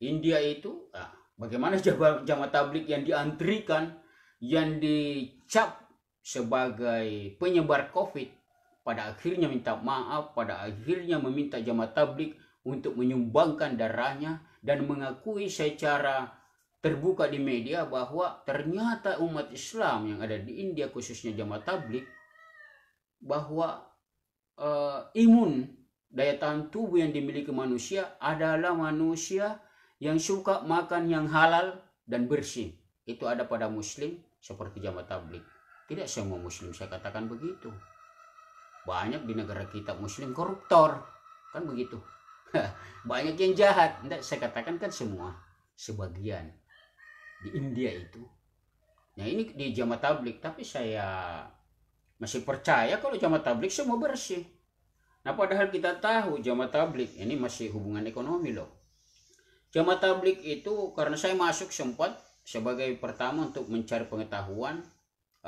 Speaker 2: India itu nah, bagaimana jamaah tablik yang diantrikan, yang dicap sebagai penyebar COVID, pada akhirnya minta maaf, pada akhirnya meminta jamaah tablik untuk menyumbangkan darahnya dan mengakui secara terbuka di media bahwa ternyata umat Islam yang ada di India khususnya jamaah tablik bahwa uh, imun daya tahan tubuh yang dimiliki manusia adalah manusia yang suka makan yang halal dan bersih. Itu ada pada muslim seperti jamaah tablik. Tidak semua muslim saya katakan begitu. Banyak di negara kita muslim koruptor. Kan begitu. Banyak yang jahat. Tidak saya katakan kan semua. Sebagian. Di India itu. Nah ini di jamaah tablik. Tapi saya masih percaya kalau jamaah tablik semua bersih Nah padahal kita tahu jamaah tablik ini masih hubungan ekonomi loh. Jamaah tablik itu karena saya masuk sempat sebagai pertama untuk mencari pengetahuan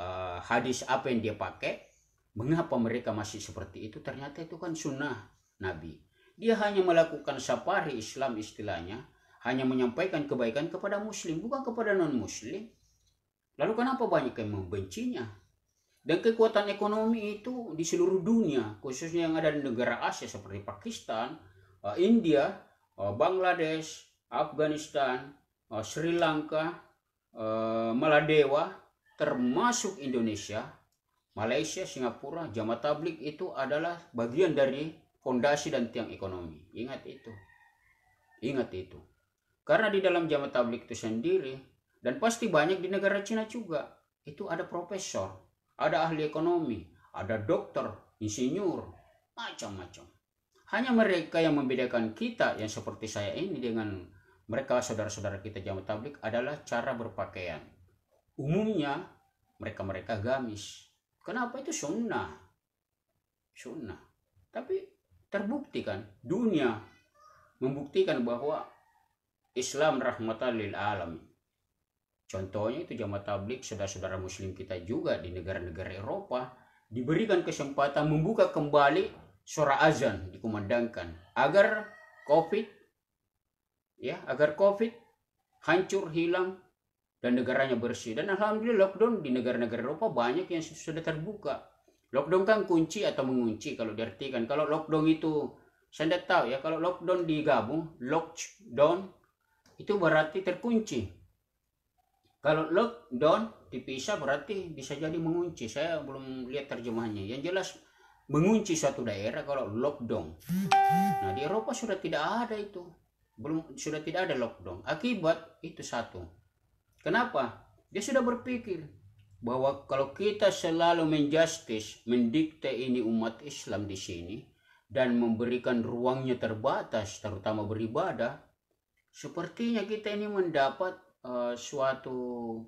Speaker 2: uh, hadis apa yang dia pakai, mengapa mereka masih seperti itu ternyata itu kan sunnah Nabi. Dia hanya melakukan safari Islam istilahnya, hanya menyampaikan kebaikan kepada muslim bukan kepada non muslim. Lalu kenapa banyak yang membencinya? Dan kekuatan ekonomi itu di seluruh dunia, khususnya yang ada di negara Asia seperti Pakistan, uh, India, uh, Bangladesh, Afghanistan, uh, Sri Lanka, Maladewa, termasuk Indonesia, Malaysia, Singapura, jamaah tablik itu adalah bagian dari fondasi dan tiang ekonomi. Ingat itu. Ingat itu. Karena di dalam jamaah tablik itu sendiri, dan pasti banyak di negara Cina juga, itu ada profesor, ada ahli ekonomi, ada dokter, insinyur, macam-macam. Hanya mereka yang membedakan kita yang seperti saya ini dengan mereka saudara-saudara kita jamaah tablik adalah cara berpakaian. Umumnya mereka-mereka gamis. Kenapa itu sunnah? Sunnah. Tapi terbukti kan dunia membuktikan bahwa Islam rahmatan lil alamin. Contohnya itu jamaah tablik saudara-saudara muslim kita juga di negara-negara Eropa diberikan kesempatan membuka kembali suara azan dikumandangkan agar Covid ya, agar Covid hancur hilang dan negaranya bersih. Dan alhamdulillah lockdown di negara-negara Eropa banyak yang sudah terbuka. Lockdown kan kunci atau mengunci kalau diartikan. Kalau lockdown itu saya tidak tahu ya kalau lockdown digabung lockdown itu berarti terkunci kalau lockdown dipisah berarti bisa jadi mengunci. Saya belum lihat terjemahannya. Yang jelas mengunci suatu daerah kalau lockdown. Nah di Eropa sudah tidak ada itu. Belum sudah tidak ada lockdown. Akibat itu satu. Kenapa? Dia sudah berpikir bahwa kalau kita selalu menjustis, mendikte ini umat Islam di sini dan memberikan ruangnya terbatas terutama beribadah, sepertinya kita ini mendapat Eh, suatu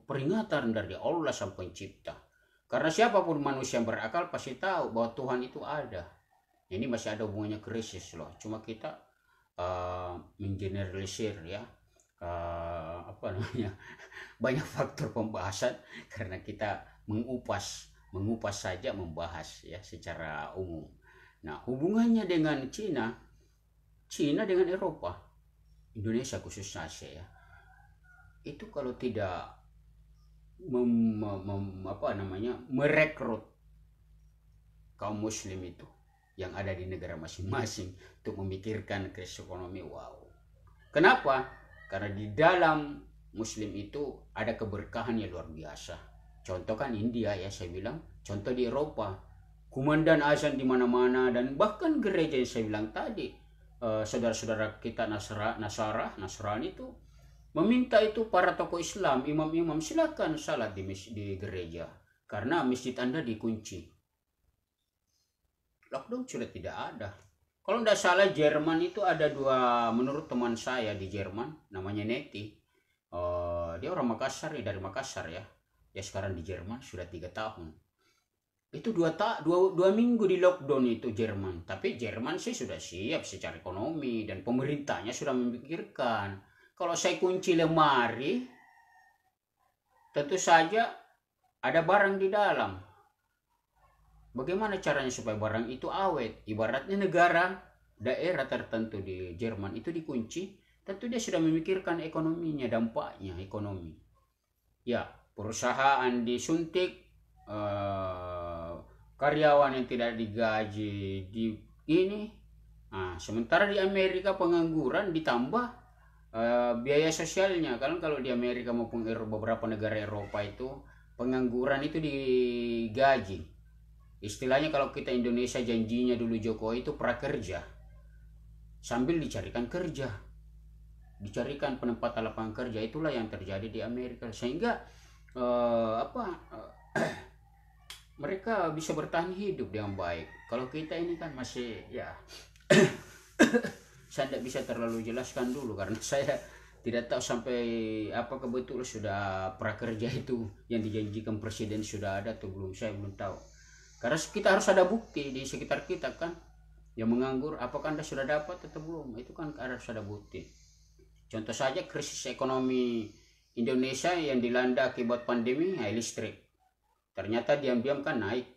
Speaker 2: peringatan dari Allah sang pencipta. Karena siapapun manusia yang berakal pasti tahu bahwa Tuhan itu ada. Ini masih ada hubungannya krisis loh. Cuma kita uh, mengeneralisir ya. Uh, apa namanya banyak faktor pembahasan karena kita mengupas mengupas saja membahas ya secara umum. Nah hubungannya dengan Cina, Cina dengan Eropa, Indonesia khususnya Asia ya itu kalau tidak mem, mem, apa namanya merekrut kaum muslim itu yang ada di negara masing-masing untuk memikirkan krisis ekonomi wow kenapa karena di dalam muslim itu ada keberkahan yang luar biasa contoh kan India ya saya bilang contoh di Eropa kumandan azan di mana-mana dan bahkan gereja yang saya bilang tadi eh, saudara-saudara uh, kita Nasara, Nasara Nasrani itu Meminta itu para tokoh Islam, imam-imam silakan salat di, di gereja karena masjid Anda dikunci. Lockdown sudah tidak ada. Kalau tidak salah Jerman itu ada dua menurut teman saya di Jerman namanya Neti. Uh, dia orang Makassar ya dari Makassar ya. Ya sekarang di Jerman sudah tiga tahun. Itu dua, tak dua, dua minggu di lockdown itu Jerman. Tapi Jerman sih sudah siap secara ekonomi dan pemerintahnya sudah memikirkan kalau saya kunci lemari, tentu saja ada barang di dalam. Bagaimana caranya supaya barang itu awet? Ibaratnya negara, daerah tertentu di Jerman itu dikunci, tentu dia sudah memikirkan ekonominya, dampaknya ekonomi. Ya, perusahaan disuntik, eh, karyawan yang tidak digaji di ini. Nah, sementara di Amerika pengangguran ditambah uh, biaya sosialnya kan kalau di Amerika maupun beberapa negara Eropa itu pengangguran itu digaji istilahnya kalau kita Indonesia janjinya dulu Jokowi itu prakerja sambil dicarikan kerja dicarikan penempatan lapangan kerja itulah yang terjadi di Amerika sehingga uh, apa uh, mereka bisa bertahan hidup dengan baik kalau kita ini kan masih ya saya tidak bisa terlalu jelaskan dulu karena saya tidak tahu sampai apa kebetulan sudah prakerja itu yang dijanjikan presiden sudah ada atau belum saya belum tahu karena kita harus ada bukti di sekitar kita kan yang menganggur apakah anda sudah dapat atau belum itu kan harus ada bukti contoh saja krisis ekonomi Indonesia yang dilanda akibat pandemi high listrik ternyata diam-diam kan naik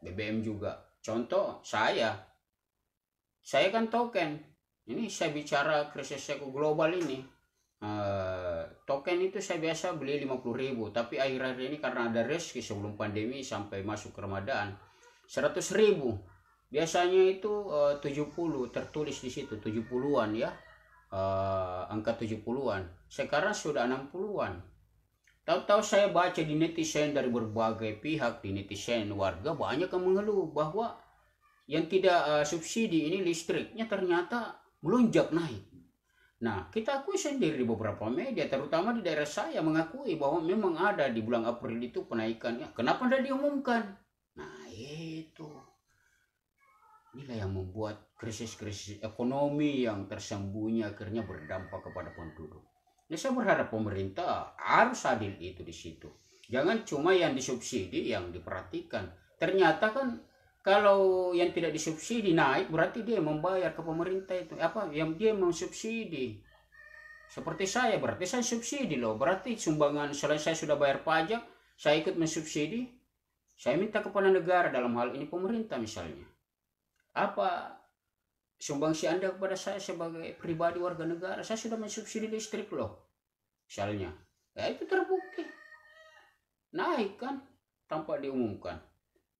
Speaker 2: BBM juga contoh saya saya kan token ini saya bicara krisis eko global ini uh, token itu saya biasa beli 50.000 tapi akhir-akhir ini karena ada rezeki sebelum pandemi sampai masuk Ramadan 100.000 biasanya itu eh, uh, 70 tertulis di situ 70-an ya uh, angka 70-an sekarang sudah 60-an Tahu-tahu saya baca di netizen dari berbagai pihak di netizen warga banyak yang mengeluh bahwa yang tidak uh, subsidi ini listriknya ternyata melonjak naik. Nah, kita akui sendiri di beberapa media, terutama di daerah saya, mengakui bahwa memang ada di bulan April itu penaikannya. Kenapa tidak diumumkan? Nah,
Speaker 1: itu.
Speaker 2: Inilah yang membuat krisis-krisis ekonomi yang tersembunyi akhirnya berdampak kepada penduduk. Nah, saya berharap pemerintah harus adil itu di situ. Jangan cuma yang disubsidi yang diperhatikan. Ternyata kan kalau yang tidak disubsidi naik berarti dia membayar ke pemerintah itu apa yang dia mensubsidi seperti saya berarti saya subsidi loh berarti sumbangan selain saya sudah bayar pajak saya ikut mensubsidi saya minta kepada negara dalam hal ini pemerintah misalnya apa sumbangsi anda kepada saya sebagai pribadi warga negara saya sudah mensubsidi listrik loh misalnya ya itu terbukti naik kan tanpa diumumkan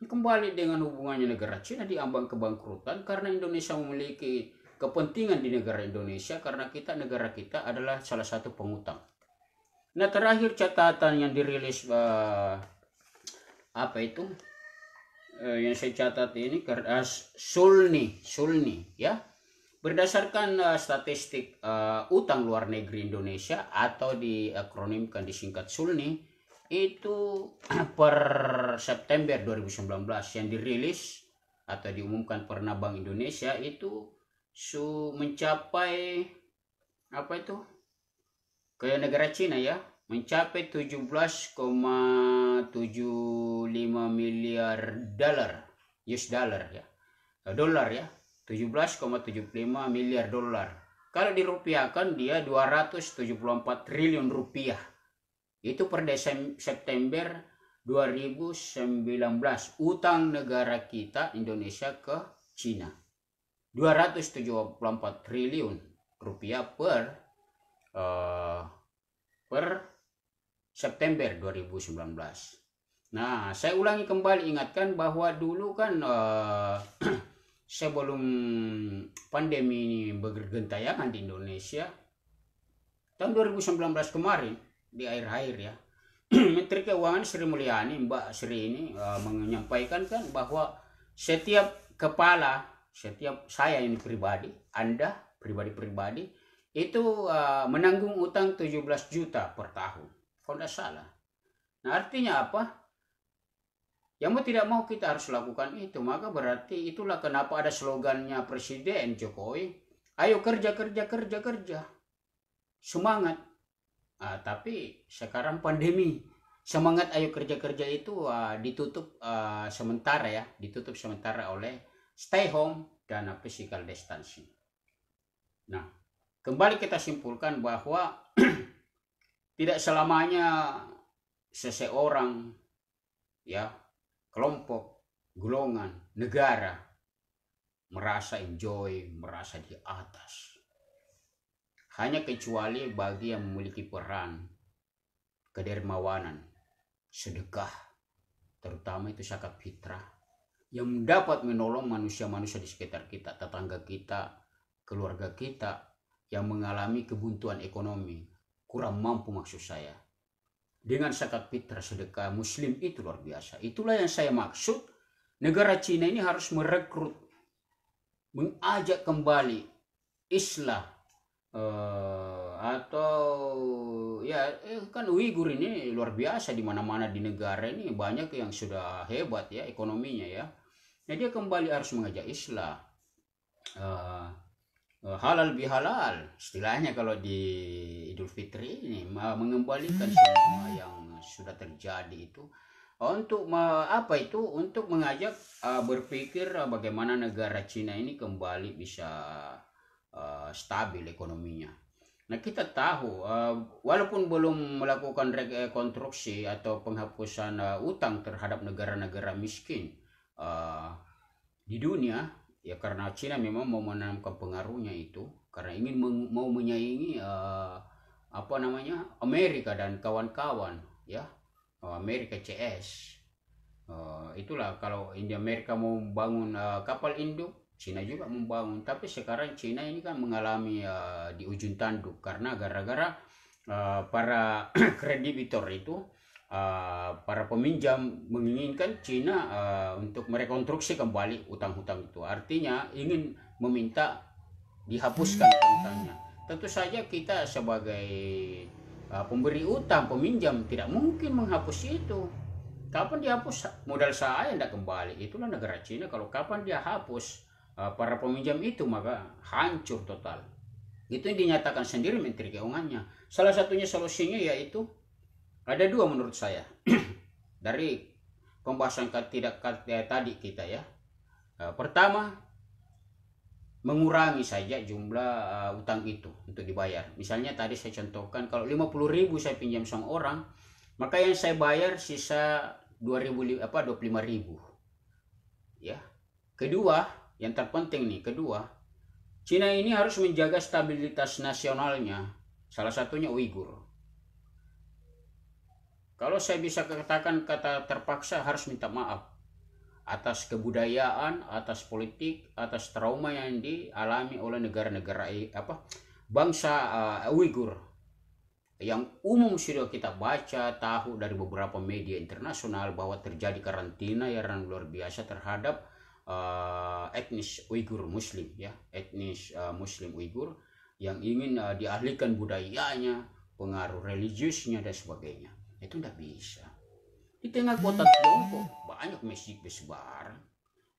Speaker 2: Kembali dengan hubungannya negara Cina di ambang kebangkrutan karena Indonesia memiliki kepentingan di negara Indonesia karena kita negara kita adalah salah satu pengutang. Nah terakhir catatan yang dirilis uh, apa itu uh, yang saya catat ini kertas eh, Sulni Sulni ya berdasarkan uh, statistik uh, utang luar negeri Indonesia atau diakronimkan disingkat Sulni itu per September 2019 yang dirilis atau diumumkan pernah Bank Indonesia itu su mencapai apa itu ke negara Cina ya mencapai 17,75 miliar dolar US dollar ya eh, dolar ya 17,75 miliar dolar kalau dirupiahkan dia 274 triliun rupiah itu per Desem September 2019 utang negara kita Indonesia ke Cina 274 triliun rupiah per uh, per September 2019. Nah, saya ulangi kembali ingatkan bahwa dulu kan uh, sebelum pandemi ini bergentayangan di Indonesia tahun 2019 kemarin di air-air ya. Menteri Keuangan Sri Mulyani, Mbak Sri ini uh, menyampaikan kan bahwa setiap kepala, setiap saya ini pribadi, Anda pribadi-pribadi itu uh, menanggung utang 17 juta per tahun. Kalau tidak salah. Nah, artinya apa? Yang mau tidak mau kita harus lakukan itu. Maka berarti itulah kenapa ada slogannya Presiden Jokowi, ayo kerja, kerja, kerja, kerja. Semangat, uh, tapi sekarang pandemi semangat ayo kerja kerja itu uh, ditutup uh, sementara ya ditutup sementara oleh stay home dan physical distancing nah kembali kita simpulkan bahwa tidak selamanya seseorang ya kelompok golongan negara merasa enjoy merasa di atas hanya kecuali bagi yang memiliki peran kedermawanan, sedekah, terutama itu zakat fitrah yang dapat menolong manusia-manusia di sekitar kita, tetangga kita, keluarga kita yang mengalami kebuntuan ekonomi, kurang mampu maksud saya. Dengan zakat fitrah sedekah muslim itu luar biasa. Itulah yang saya maksud negara Cina ini harus merekrut, mengajak kembali Islam uh, atau ya eh, kan Uighur ini luar biasa di mana-mana di negara ini banyak yang sudah hebat ya ekonominya ya. Nah dia kembali harus mengajak Islam.
Speaker 1: Uh, uh,
Speaker 2: halal bihalal istilahnya kalau di Idul Fitri ini mengembalikan semua yang sudah terjadi itu untuk apa itu untuk mengajak berpikir bagaimana negara Cina ini kembali bisa Eh, stabil ekonominya. Nah kita tahu uh, walaupun belum melakukan rekonstruksi eh, atau penghapusan uh, utang terhadap negara-negara miskin uh, di dunia ya karena Cina memang mau menanamkan pengaruhnya itu karena ingin mau menyaingi uh, apa namanya Amerika dan kawan-kawan ya oh, Amerika CS uh, oh, itulah kalau India Amerika mau bangun uh, kapal induk Cina juga membangun tapi sekarang Cina ini kan mengalami uh, di ujung tanduk karena gara-gara uh, para kreditor itu uh, para peminjam menginginkan Cina uh, untuk merekonstruksi kembali utang-utang itu artinya ingin meminta dihapuskan utangnya tentu saja kita sebagai uh, pemberi utang peminjam tidak mungkin menghapus itu kapan dihapus modal saya tidak kembali itulah negara Cina kalau kapan dia hapus Eh, para peminjam itu maka hancur total. Itu yang dinyatakan sendiri Menteri Keuangannya. Salah satunya solusinya yaitu ada dua menurut saya dari pembahasan tidak kata ya, tadi kita ya. Eh, pertama mengurangi saja jumlah eh, utang itu untuk dibayar. Misalnya tadi saya contohkan kalau 50.000 saya pinjam sama orang, maka yang saya bayar sisa 2000 apa lima ribu. Ya. Kedua, yang terpenting nih, kedua, Cina ini harus menjaga stabilitas nasionalnya, salah satunya Uighur. Kalau saya bisa katakan kata terpaksa harus minta maaf atas kebudayaan, atas politik, atas trauma yang dialami oleh negara-negara apa bangsa uh, Uighur yang umum sudah kita baca tahu dari beberapa media internasional bahwa terjadi karantina yang luar biasa terhadap uh, etnis Uighur Muslim ya etnis uh, Muslim Uighur yang ingin uh, eh, diahlikan budayanya pengaruh religiusnya dan sebagainya itu tidak bisa
Speaker 1: di tengah kota Tiongkok
Speaker 2: banyak masjid besar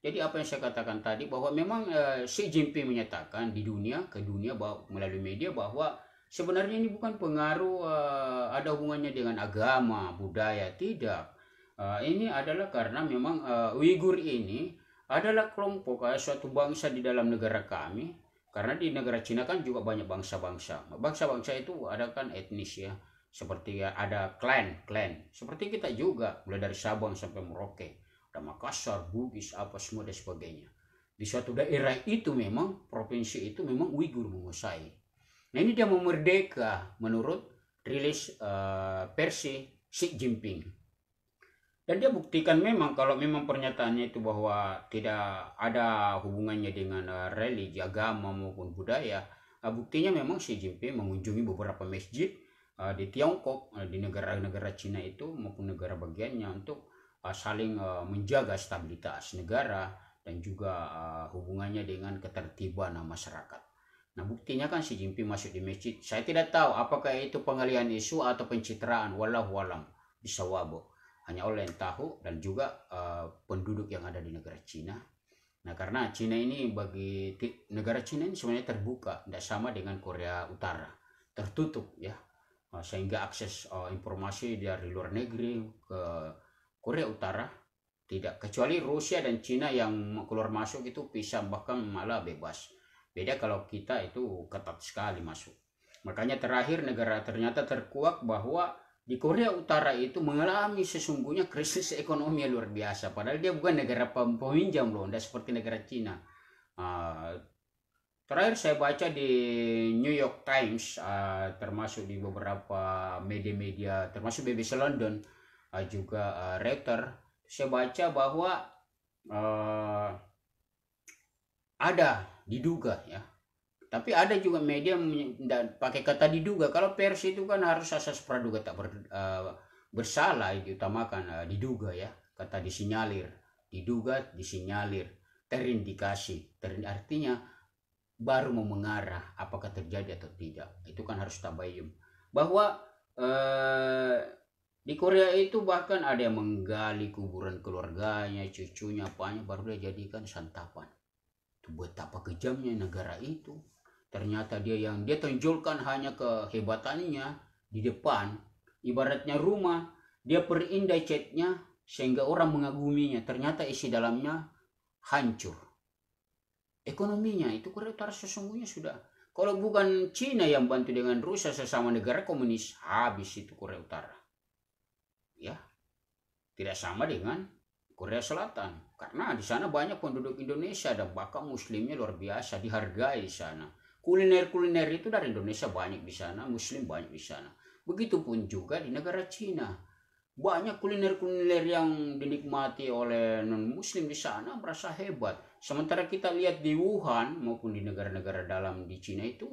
Speaker 2: jadi apa yang saya katakan tadi bahwa memang uh, Xi Jinping menyatakan di dunia ke dunia bahwa, melalui media bahwa sebenarnya ini bukan pengaruh uh, ada hubungannya dengan agama budaya tidak uh, ini adalah karena memang uh, Uighur ini adalah kelompok kayak eh, suatu bangsa di dalam negara kami karena di negara Cina kan juga banyak bangsa-bangsa bangsa-bangsa itu ada kan etnis ya seperti ya, ada klan klan seperti kita juga mulai dari Sabang sampai Merauke ada Makassar Bugis apa semua dan sebagainya di suatu daerah itu memang provinsi itu memang Uighur menguasai. Nah ini dia memerdeka menurut rilis uh, versi Xi Jinping dan dia buktikan memang kalau memang pernyataannya itu bahwa tidak ada hubungannya dengan eh, religi agama maupun budaya eh, buktinya memang Xi Jinping mengunjungi beberapa masjid eh, di Tiongkok di negara-negara Cina itu maupun negara bagiannya untuk saling menjaga stabilitas negara dan juga hubungannya dengan ketertiban masyarakat. Nah buktinya kan Xi Jinping masuk di masjid. Saya tidak tahu apakah itu pengalihan isu atau pencitraan. walau walam bisa wabuk hanya yang tahu dan juga uh, penduduk yang ada di negara Cina. Nah karena Cina ini bagi negara Cina ini sebenarnya terbuka, tidak sama dengan Korea Utara, tertutup ya, eh, sehingga akses uh, informasi dari luar negeri ke Korea Utara tidak kecuali Rusia dan Cina yang keluar masuk itu bisa bahkan malah bebas. Beda kalau kita itu ketat sekali masuk. Makanya terakhir negara ternyata terkuak bahwa di Korea Utara itu mengalami sesungguhnya krisis ekonomi yang luar biasa. Padahal dia bukan negara peminjam loh, tidak seperti negara Cina. Uh, terakhir saya baca di New York Times, uh, termasuk di beberapa media-media, termasuk BBC London, uh, juga uh, Reuters, saya baca bahwa uh, ada diduga ya tapi ada juga media dan pakai kata diduga. Kalau pers itu kan harus asas praduga tak ber, uh, bersalah diutamakan uh, eh, diduga ya. Kata disinyalir, diduga, disinyalir, terindikasi. Ter, artinya baru mau mengarah apakah terjadi atau tidak. Itu kan harus tabayum. Bahwa uh, di Korea itu bahkan ada yang menggali kuburan keluarganya, cucunya, apanya baru dia jadikan santapan. Itu betapa kejamnya negara itu Ternyata dia yang dia tonjolkan hanya kehebatannya di depan. Ibaratnya rumah, dia perindah catnya sehingga orang mengaguminya. Ternyata isi dalamnya hancur. Ekonominya itu Korea Utara sesungguhnya sudah. Kalau bukan Cina yang bantu dengan Rusia sesama negara komunis, habis itu Korea Utara. Ya, tidak sama dengan Korea Selatan karena di sana banyak penduduk Indonesia dan bahkan muslimnya luar biasa dihargai di sana kuliner-kuliner itu dari Indonesia banyak di sana, Muslim banyak di sana. Begitupun juga di negara Cina. Banyak kuliner-kuliner yang dinikmati oleh non-Muslim di sana merasa hebat. Sementara kita lihat di Wuhan maupun di negara-negara dalam di Cina itu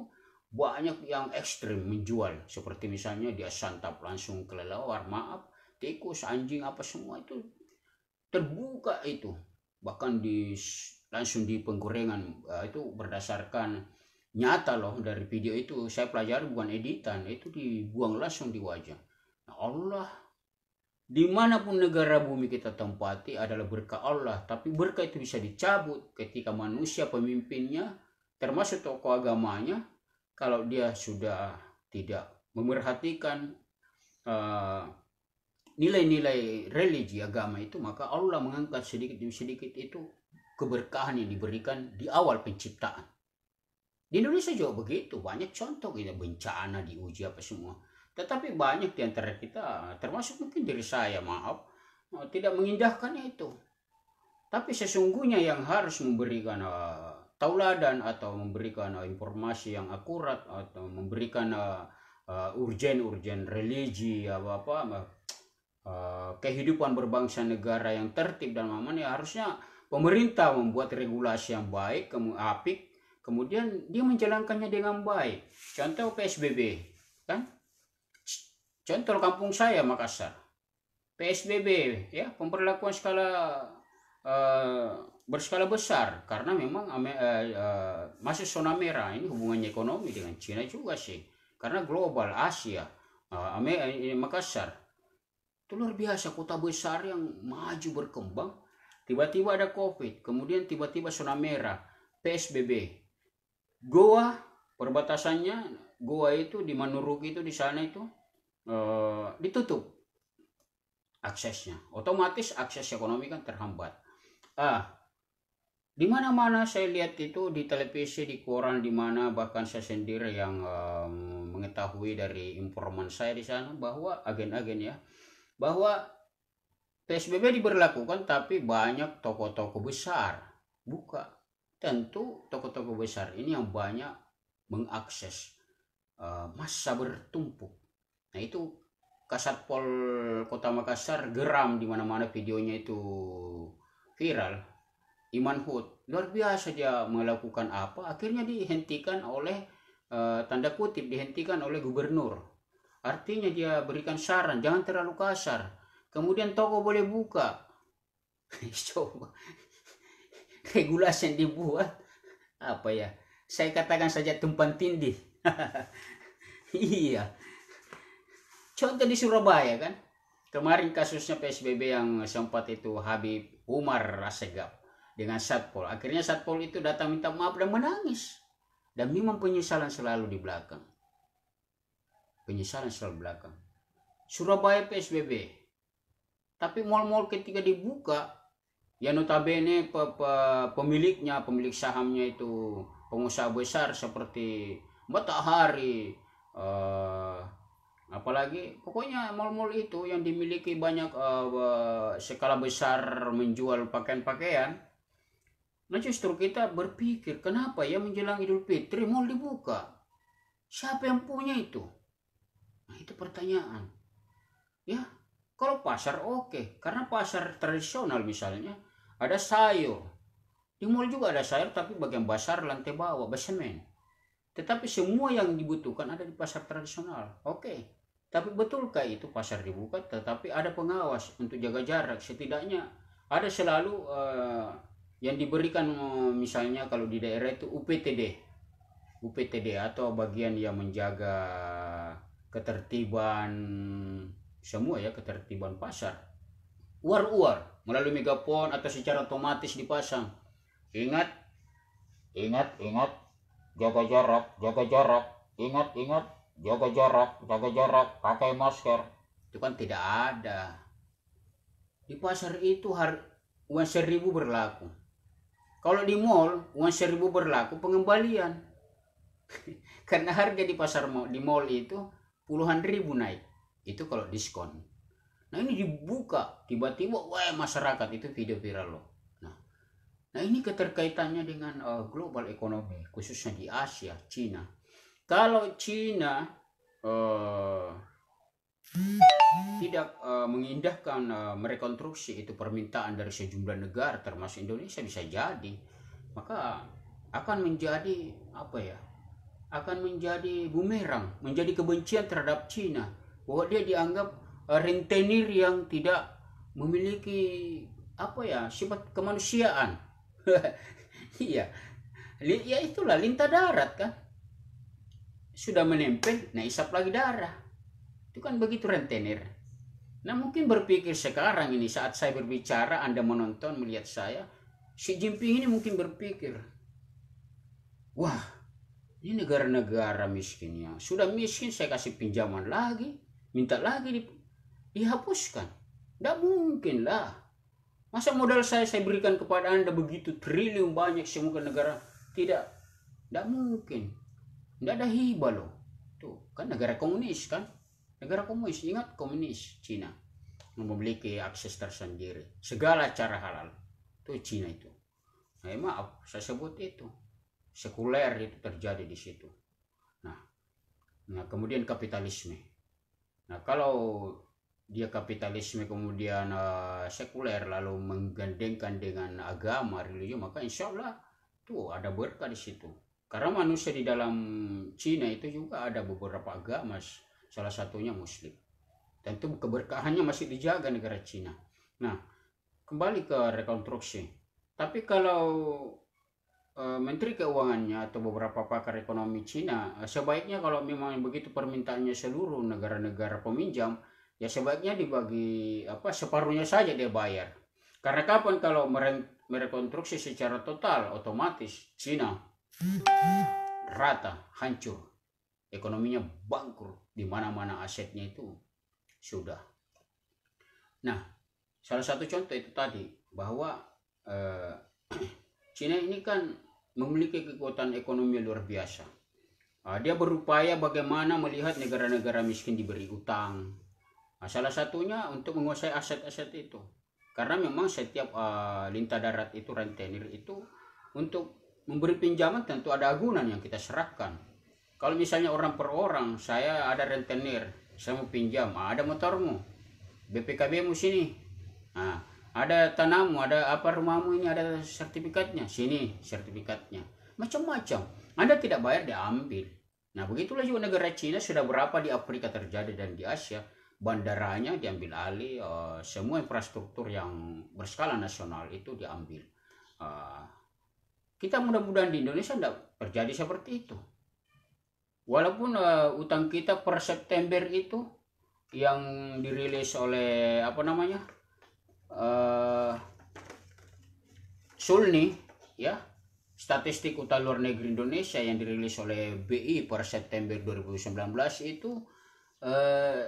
Speaker 2: banyak yang ekstrim menjual. Seperti misalnya dia santap langsung kelelawar, maaf, tikus, anjing, apa semua itu terbuka itu. Bahkan di langsung di penggorengan eh, itu berdasarkan nyata loh dari video itu saya pelajari bukan editan itu dibuang langsung di wajah nah, Allah dimanapun negara bumi kita tempati adalah berkah Allah tapi berkah itu bisa dicabut ketika manusia pemimpinnya termasuk tokoh agamanya kalau dia sudah tidak memerhatikan nilai eh, nilai-nilai religi agama itu maka Allah mengangkat sedikit demi sedikit itu keberkahan yang diberikan di awal penciptaan di Indonesia juga begitu, banyak contoh kita gitu, bencana diuji apa semua. Tetapi banyak di antara kita, termasuk mungkin diri saya, maaf, eh, tidak mengindahkan itu. Tapi sesungguhnya yang harus memberikan uh, tauladan atau memberikan uh, informasi yang akurat atau memberikan uh, uh, urgen-urgen religi apa-apa kehidupan berbangsa negara yang tertib dan aman ya harusnya pemerintah membuat regulasi yang baik, apik kemudian dia menjalankannya dengan baik contoh PSBB kan contoh kampung saya Makassar PSBB ya pemberlakuan skala uh, berskala besar karena memang uh, eh, uh, eh, masuk zona merah ini hubungannya ekonomi dengan Cina juga sih karena global Asia uh, Makassar itu luar biasa kota besar yang maju berkembang tiba-tiba ada covid kemudian tiba-tiba zona merah PSBB Goa perbatasannya Goa itu di Manuruk itu di sana itu e, ditutup aksesnya otomatis akses ekonomi kan terhambat ah di mana mana saya lihat itu di televisi di koran di mana bahkan saya sendiri yang um, mengetahui dari informan saya di sana bahwa agen-agen ya bahwa PSBB diberlakukan tapi banyak toko-toko besar buka tentu toko-toko besar ini yang banyak mengakses uh, massa bertumpuk. Nah itu Kasatpol Kota Makassar geram di mana-mana videonya itu viral. Iman Hood luar biasa dia melakukan apa akhirnya dihentikan oleh uh, tanda kutip dihentikan oleh gubernur. Artinya dia berikan saran jangan terlalu kasar. Kemudian toko boleh buka. Coba regulasi yang dibuat apa ya saya katakan saja tumpang tindih iya contoh di Surabaya kan kemarin kasusnya PSBB yang sempat itu Habib Umar Rasegap dengan Satpol akhirnya Satpol itu datang minta maaf dan menangis dan memang penyesalan selalu di belakang penyesalan selalu belakang Surabaya PSBB tapi mal-mal ketika dibuka yang notabene pe, pe, pemiliknya, pemilik sahamnya itu pengusaha besar seperti Matahari, uh, eh, apalagi pokoknya mal-mal itu yang dimiliki banyak uh, skala besar menjual pakaian-pakaian. Nah justru kita berpikir kenapa ya menjelang Idul Fitri mal dibuka? Siapa yang punya itu? Nah itu pertanyaan. Ya, kalau pasar oke, okay. karena pasar tradisional misalnya ada sayur di mall juga ada sayur tapi bagian pasar lantai bawah basement tetapi semua yang dibutuhkan ada di pasar tradisional oke okay. tapi betulkah itu pasar dibuka tetapi ada pengawas untuk jaga jarak setidaknya ada selalu uh, yang diberikan uh, misalnya kalau di daerah itu UPTD UPTD atau bagian yang menjaga ketertiban semua ya ketertiban pasar uar-uar melalui megapon atau secara otomatis dipasang. Ingat, ingat, ingat, jaga jarak, jaga jarak, ingat, ingat, jaga jarak, jaga jarak, pakai masker. Itu kan tidak ada. Di pasar itu har uang seribu berlaku. Kalau di mall, uang seribu berlaku pengembalian. Karena harga di pasar di mall itu puluhan ribu naik. Itu kalau diskon. Nah ini dibuka tiba-tiba, wah masyarakat itu video viral loh. Nah, nah ini keterkaitannya dengan uh, global ekonomi khususnya di Asia, Cina. Kalau Cina uh, tidak uh, mengindahkan uh, merekonstruksi itu permintaan dari sejumlah negara termasuk Indonesia bisa jadi maka akan menjadi apa ya akan menjadi bumerang menjadi kebencian terhadap Cina bahwa dia dianggap Eh, rentenir yang tidak memiliki apa ya sifat kemanusiaan iya ya itulah lintah darat kan sudah menempel nah isap lagi darah itu kan begitu rentenir nah mungkin berpikir sekarang ini saat saya berbicara anda menonton melihat saya si jimping ini mungkin berpikir wah ini negara-negara miskinnya sudah miskin saya kasih pinjaman lagi minta lagi dihapuskan. Tidak mungkin lah. Masa modal saya saya berikan kepada Anda begitu triliun banyak semoga negara tidak tidak mungkin. Tidak ada hibah loh. Tuh, kan negara komunis kan? Negara komunis, ingat komunis Cina memiliki akses tersendiri. Segala cara halal. tuh Cina itu. Nah, maaf, saya sebut itu. Sekuler itu terjadi di situ. Nah, nah kemudian kapitalisme. Nah, kalau dia kapitalisme kemudian uh, sekuler lalu menggandengkan dengan agama religi maka insya Allah tuh ada berkah di situ karena manusia di dalam Cina itu juga ada beberapa agama salah satunya Muslim tentu keberkahannya masih dijaga negara Cina nah kembali ke rekonstruksi tapi kalau eh, Menteri Keuangannya atau beberapa pakar ekonomi Cina eh, sebaiknya kalau memang begitu permintaannya seluruh negara-negara peminjam ya sebaiknya dibagi apa separuhnya saja dia bayar karena kapan kalau merekonstruksi secara total otomatis Cina rata hancur ekonominya bangkrut di mana-mana asetnya itu sudah nah salah satu contoh itu tadi bahwa eh, Cina ini kan memiliki kekuatan ekonomi luar biasa ah, dia berupaya bagaimana melihat negara-negara miskin diberi utang Nah, salah satunya untuk menguasai aset-aset itu. Karena memang setiap uh, eh, lintah darat itu rentenir itu untuk memberi pinjaman tentu ada agunan yang kita serahkan. Kalau misalnya orang per orang, saya ada rentenir, saya mau pinjam, ah, ada motormu, BPKB BPKBmu sini, nah, ada tanamu, ada apa rumahmu ini, ada sertifikatnya, sini sertifikatnya, macam-macam. Anda tidak bayar diambil. Nah begitulah juga negara Cina sudah berapa di Afrika terjadi dan di Asia bandaranya diambil alih eh, semua infrastruktur yang berskala nasional itu diambil eh, kita mudah-mudahan di Indonesia tidak terjadi seperti itu walaupun eh, utang kita per September itu yang dirilis oleh apa namanya uh, Sulni ya statistik utang luar negeri Indonesia yang dirilis oleh BI per September 2019 itu eh,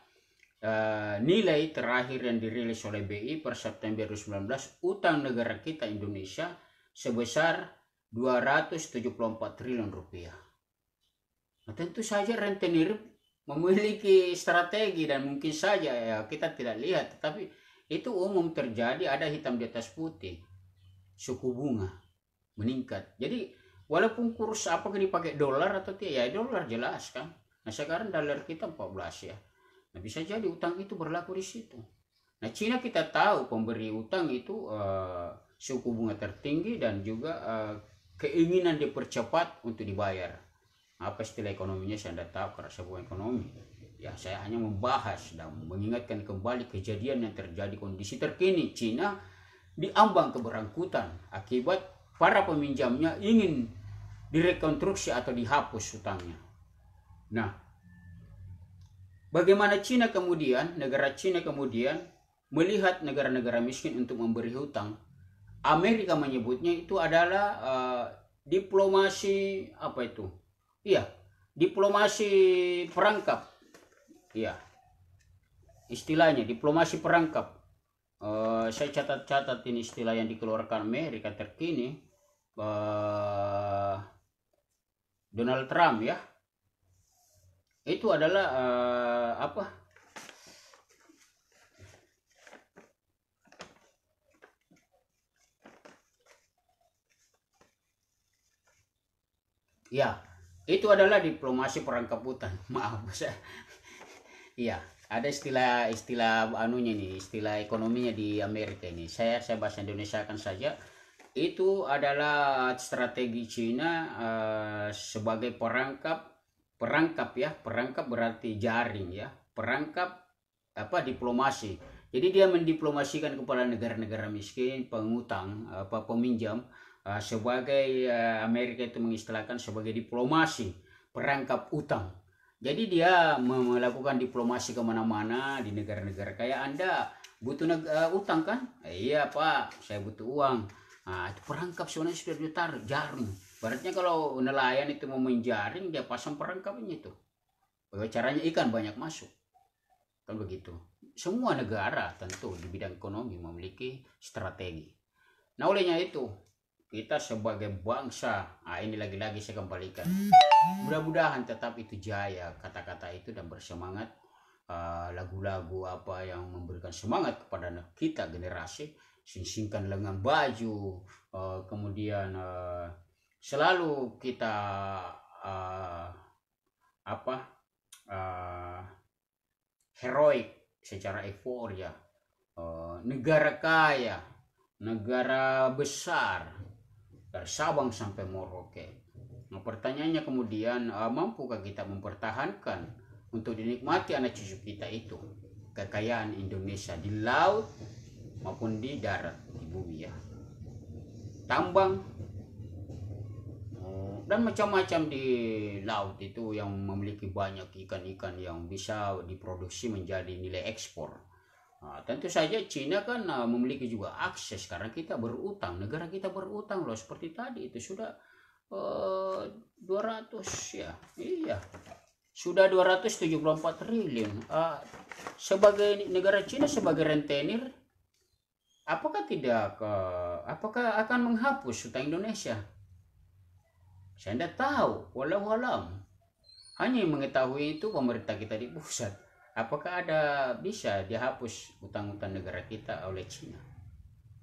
Speaker 2: Eh, nilai terakhir yang dirilis oleh BI per September 2019 utang negara kita Indonesia sebesar 274 triliun rupiah. Nah, tentu saja rentenir memiliki strategi dan mungkin saja ya kita tidak lihat tetapi itu umum terjadi ada hitam di atas putih suku bunga meningkat jadi walaupun kurs apa dipakai dolar atau tidak ya dolar jelas kan nah sekarang dolar kita 14 ya Nah, bisa jadi utang itu berlaku di situ. Nah, Cina kita tahu pemberi utang itu uh, suku bunga tertinggi dan juga uh, keinginan dipercepat untuk dibayar. Apa istilah ekonominya saya tidak tahu karena sebuah ekonomi. Ya, saya hanya membahas dan mengingatkan kembali kejadian yang terjadi kondisi terkini Cina diambang keberangkutan akibat para peminjamnya ingin direkonstruksi atau dihapus hutangnya. Nah, Bagaimana Cina kemudian, negara Cina kemudian melihat negara-negara miskin untuk memberi hutang? Amerika menyebutnya itu adalah uh, diplomasi apa itu? Iya, diplomasi perangkap. Iya. Istilahnya diplomasi perangkap. Uh, saya catat-catat ini istilah yang dikeluarkan Amerika terkini uh, Donald Trump ya itu adalah uh, apa ya itu adalah diplomasi perang keputan maaf saya iya ada istilah istilah anunya nih istilah ekonominya di Amerika ini saya saya bahasa Indonesia kan saja itu adalah strategi Cina uh, sebagai perangkap perangkap ya perangkap berarti jaring ya perangkap apa diplomasi jadi dia mendiplomasikan kepada negara-negara miskin pengutang apa peminjam eh, sebagai eh, Amerika itu mengistilahkan sebagai diplomasi perangkap utang jadi dia melakukan diplomasi kemana-mana di negara-negara kayak anda butuh uh, utang kan iya pak saya butuh uang nah, perangkap sebenarnya sudah ditaruh jaring Baratnya kalau nelayan itu mau menjaring dia pasang perangkapnya itu. Bagaimana caranya ikan banyak masuk. Kan begitu. Semua negara tentu di bidang ekonomi memiliki strategi. Nah olehnya itu kita sebagai bangsa, nah ini lagi-lagi saya kembalikan. Mudah-mudahan tetap itu jaya kata-kata itu dan bersemangat ah, lagu-lagu uh, apa yang memberikan semangat kepada kita generasi singkan lengan baju uh, kemudian uh, selalu kita uh, apa uh, heroik secara euforia uh, negara kaya negara besar dari Sabang sampai Merauke. Nah, pertanyaannya kemudian uh, mampukah kita mempertahankan untuk dinikmati anak cucu kita itu kekayaan Indonesia di laut maupun di darat di bumi ya. Tambang dan macam-macam di laut itu yang memiliki banyak ikan-ikan yang bisa diproduksi menjadi nilai ekspor. Nah, tentu saja Cina kan ah, memiliki juga akses karena kita berutang, negara kita berutang loh seperti tadi itu sudah uh, eh, 200 ya. Iya. Sudah 274 triliun. Uh, sebagai negara Cina sebagai rentenir apakah tidak uh, apakah akan menghapus utang Indonesia? Saya tidak tahu, walau alam. Hanya mengetahui itu pemerintah kita di pusat. Apakah ada bisa dihapus utang-utang negara kita oleh China?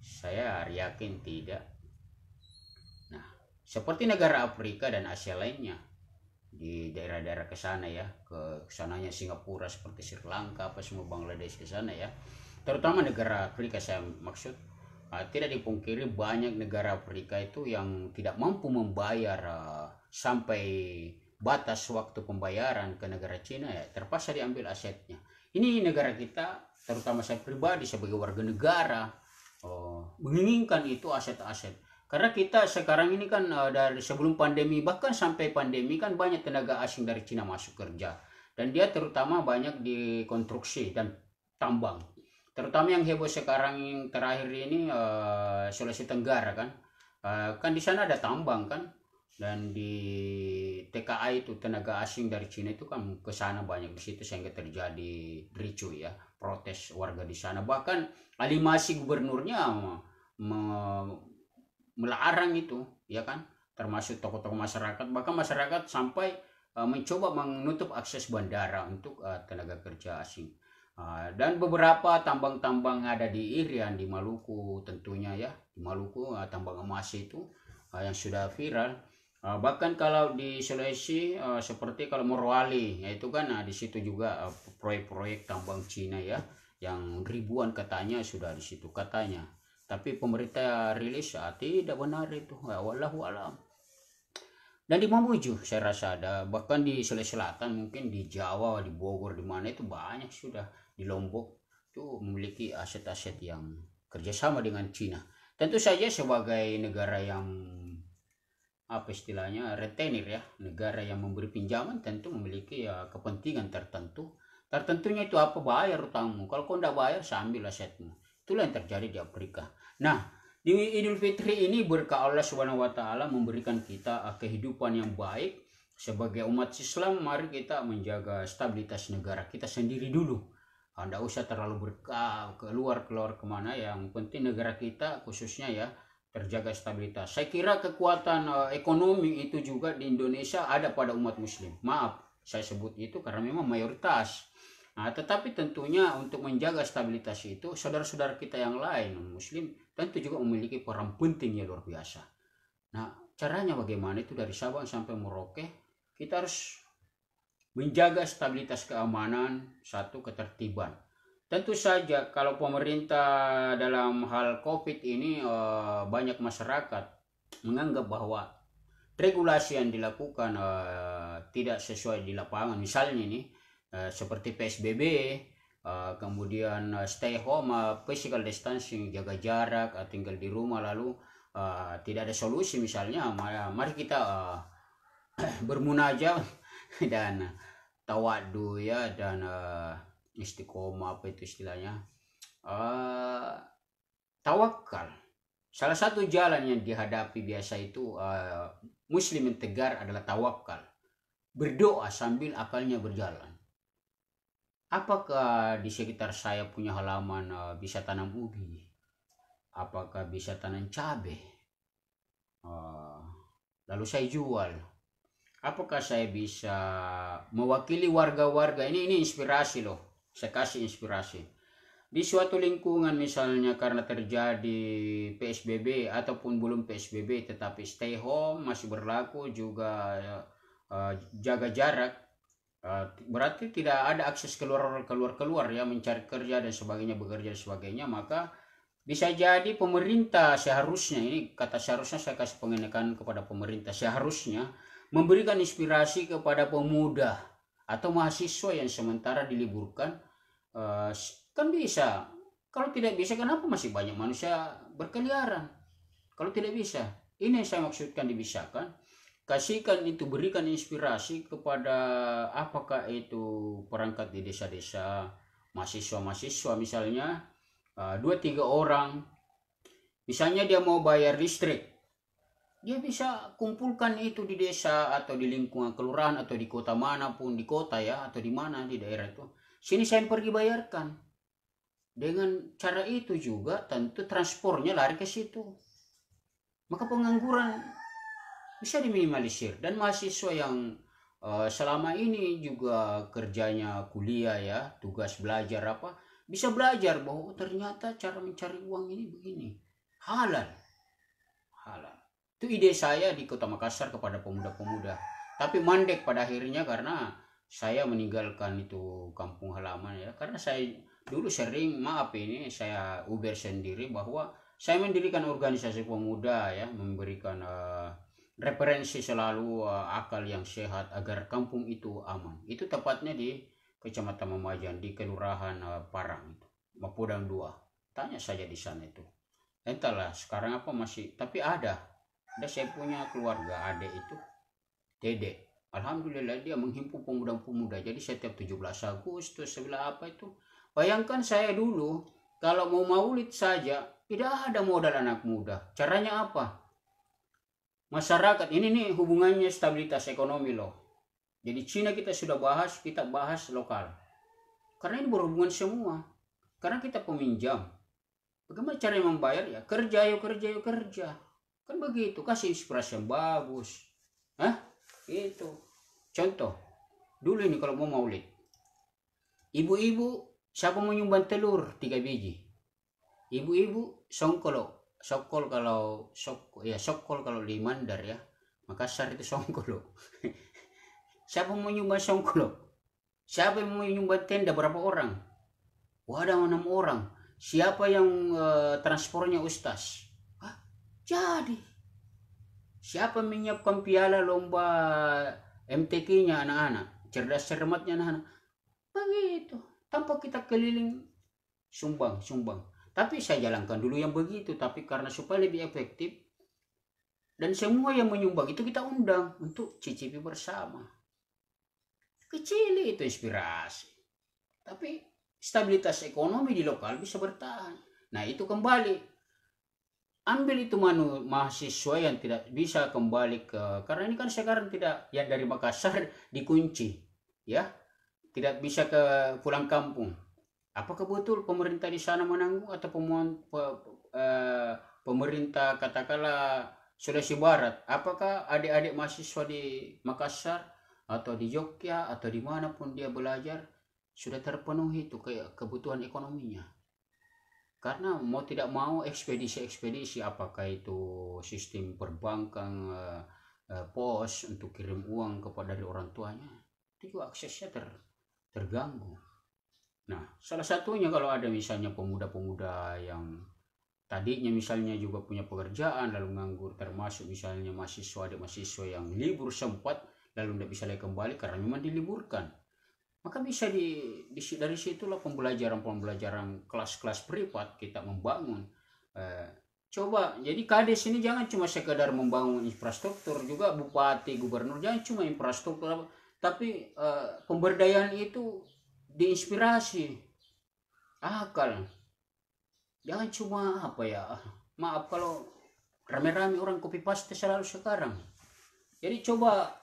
Speaker 2: Saya yakin tidak. Nah, seperti negara Afrika dan Asia lainnya di daerah-daerah ke sana ya, ke sananya Singapura seperti Sri Lanka apa semua Bangladesh ke sana ya. Terutama negara Afrika saya maksud Ah, tidak dipungkiri banyak negara Afrika itu yang tidak mampu membayar uh, sampai batas waktu pembayaran ke negara Cina ya terpaksa diambil asetnya. Ini negara kita terutama saya pribadi sebagai warga negara uh, menginginkan itu aset-aset karena kita sekarang ini kan uh, dari sebelum pandemi bahkan sampai pandemi kan banyak tenaga asing dari Cina masuk kerja dan dia terutama banyak di konstruksi dan tambang terutama yang heboh sekarang yang terakhir ini uh, Sulawesi Tenggara kan uh, kan di sana ada tambang kan dan di TKA itu tenaga asing dari Cina itu kan ke sana banyak di situ sehingga terjadi ricu ya protes warga di sana bahkan alimasi gubernurnya me melarang itu ya kan termasuk tokoh-tokoh masyarakat bahkan masyarakat sampai uh, mencoba menutup akses bandara untuk uh, tenaga kerja asing dan beberapa tambang-tambang ada di Irian di Maluku tentunya ya di Maluku tambang emas itu yang sudah viral bahkan kalau di Sulawesi seperti kalau Morowali yaitu kan di situ juga proyek-proyek tambang Cina ya yang ribuan katanya sudah di situ katanya tapi pemerintah rilis tidak benar itu wallahu alam dan di Mamuju saya rasa ada bahkan di Sulawesi Selatan mungkin di Jawa di Bogor di mana itu banyak sudah di Lombok itu memiliki aset-aset yang kerjasama dengan Cina. Tentu saja sebagai negara yang apa istilahnya retainer ya, negara yang memberi pinjaman tentu memiliki ya kepentingan tertentu. Tertentunya itu apa bayar utangmu. Kalau kau tidak bayar, sambil asetmu. Itulah yang terjadi di Afrika. Nah, di Idul Fitri ini berkah Allah Subhanahu wa taala memberikan kita ah, kehidupan yang baik sebagai umat Islam mari kita menjaga stabilitas negara kita sendiri dulu anda usah terlalu berkeluar keluar keluar kemana yang penting negara kita khususnya ya terjaga stabilitas. Saya kira kekuatan eh, ekonomi itu juga di Indonesia ada pada umat Muslim. Maaf, saya sebut itu karena memang mayoritas. Nah, tetapi tentunya untuk menjaga stabilitas itu saudara-saudara kita yang lain Muslim tentu juga memiliki peran penting yang luar biasa. Nah, caranya bagaimana itu dari Sabang sampai Merauke kita harus menjaga stabilitas keamanan, satu ketertiban. Tentu saja kalau pemerintah dalam hal COVID ini eh, banyak masyarakat menganggap bahwa regulasi yang dilakukan eh, tidak sesuai di lapangan. Misalnya ini eh, seperti PSBB, kemudian stay home, physical distancing, jaga jarak, tinggal di rumah lalu tidak ada solusi misalnya. Mari kita bermunajat dan eh, tawadu ya dan uh, istiqomah apa itu istilahnya uh, tawakal salah satu jalan yang dihadapi biasa itu uh, muslim yang tegar adalah tawakal berdoa sambil akalnya berjalan apakah di sekitar saya punya halaman uh, bisa tanam ubi apakah bisa tanam cabai uh, lalu saya jual apakah saya bisa mewakili warga-warga ini ini inspirasi loh saya kasih inspirasi di suatu lingkungan misalnya karena terjadi PSBB ataupun belum PSBB tetapi stay home masih berlaku juga uh, jaga jarak uh, berarti tidak ada akses keluar keluar keluar ya mencari kerja dan sebagainya bekerja dan sebagainya maka bisa jadi pemerintah seharusnya ini kata seharusnya saya kasih pengenakan kepada pemerintah seharusnya memberikan inspirasi kepada pemuda atau mahasiswa yang sementara diliburkan uh, kan bisa kalau tidak bisa kenapa masih banyak manusia berkeliaran kalau tidak bisa ini yang saya maksudkan dibisakan kasihkan itu berikan inspirasi kepada apakah itu perangkat di desa-desa mahasiswa-mahasiswa misalnya eh, dua tiga orang misalnya dia mau bayar listrik dia bisa kumpulkan itu di desa atau di lingkungan kelurahan atau di kota manapun di kota ya atau di mana di daerah itu sini saya pergi bayarkan dengan cara itu juga tentu transportnya lari ke situ maka pengangguran bisa diminimalisir dan mahasiswa yang uh, selama ini juga kerjanya kuliah ya tugas belajar apa bisa belajar bahwa oh, ternyata cara mencari uang ini begini halal halal itu ide saya di Kota Makassar kepada pemuda-pemuda. Tapi mandek pada akhirnya karena saya meninggalkan itu kampung halaman ya. Karena saya dulu sering maaf ini saya uber sendiri bahwa saya mendirikan organisasi pemuda ya, memberikan uh, referensi selalu uh, akal yang sehat agar kampung itu aman. Itu tepatnya di Kecamatan Mamajan di Kelurahan uh, Parang itu, Mapudang 2. Tanya saja di sana itu. Entahlah sekarang apa masih tapi ada dan saya punya keluarga adik itu, dedek Alhamdulillah dia menghimpun pemuda-pemuda. Jadi setiap 17 Agustus, sebelah apa itu. Bayangkan saya dulu, kalau mau maulid saja, tidak ada modal anak muda. Caranya apa? Masyarakat, ini nih hubungannya stabilitas ekonomi loh. Jadi Cina kita sudah bahas, kita bahas lokal. Karena ini berhubungan semua. Karena kita peminjam. Bagaimana cara membayar? Ya kerja, yuk kerja, yuk kerja kan begitu kasih inspirasi yang bagus Hah? itu contoh dulu ini kalau mau maulid ibu-ibu siapa mau nyumbang telur tiga biji ibu-ibu songkolo sokol kalau sok ya sokol kalau di Mandar ya Makassar itu songkolo siapa mau nyumbang songkolo siapa yang mau nyumbang tenda berapa orang wadah ada enam orang siapa yang uh, ustaz jadi, siapa menyiapkan piala lomba MTK-nya anak-anak? Cerdas cermatnya anak-anak. Begitu. Tanpa kita keliling sumbang, sumbang. Tapi saya jalankan dulu yang begitu. Tapi karena supaya lebih efektif. Dan semua yang menyumbang itu kita undang untuk cicipi bersama. Kecil itu inspirasi. Tapi stabilitas ekonomi di lokal bisa bertahan. Nah itu kembali ambil itu manu mahasiswa yang tidak bisa kembali ke karena ini kan sekarang tidak ya dari Makassar dikunci ya tidak bisa ke pulang kampung apa betul pemerintah di sana menanggung atau pemohon pe, e, pemerintah katakanlah Sulawesi Barat apakah adik-adik mahasiswa di Makassar atau di Jogja atau dimanapun dia belajar sudah terpenuhi itu kayak kebutuhan ekonominya karena mau tidak mau ekspedisi-ekspedisi apakah itu sistem perbankan eh, eh, pos untuk kirim uang kepada dari orang tuanya itu aksesnya ter, terganggu nah salah satunya kalau ada misalnya pemuda-pemuda yang tadinya misalnya juga punya pekerjaan lalu nganggur termasuk misalnya mahasiswa ada mahasiswa yang libur sempat lalu tidak bisa lagi kembali karena memang diliburkan maka bisa di, di dari situlah pembelajaran-pembelajaran kelas-kelas privat kita membangun eh, coba jadi kades ini jangan cuma sekedar membangun infrastruktur juga bupati gubernur jangan cuma infrastruktur tapi eh, pemberdayaan itu diinspirasi akal jangan cuma apa ya maaf kalau rame-rame orang kopi paste selalu sekarang jadi coba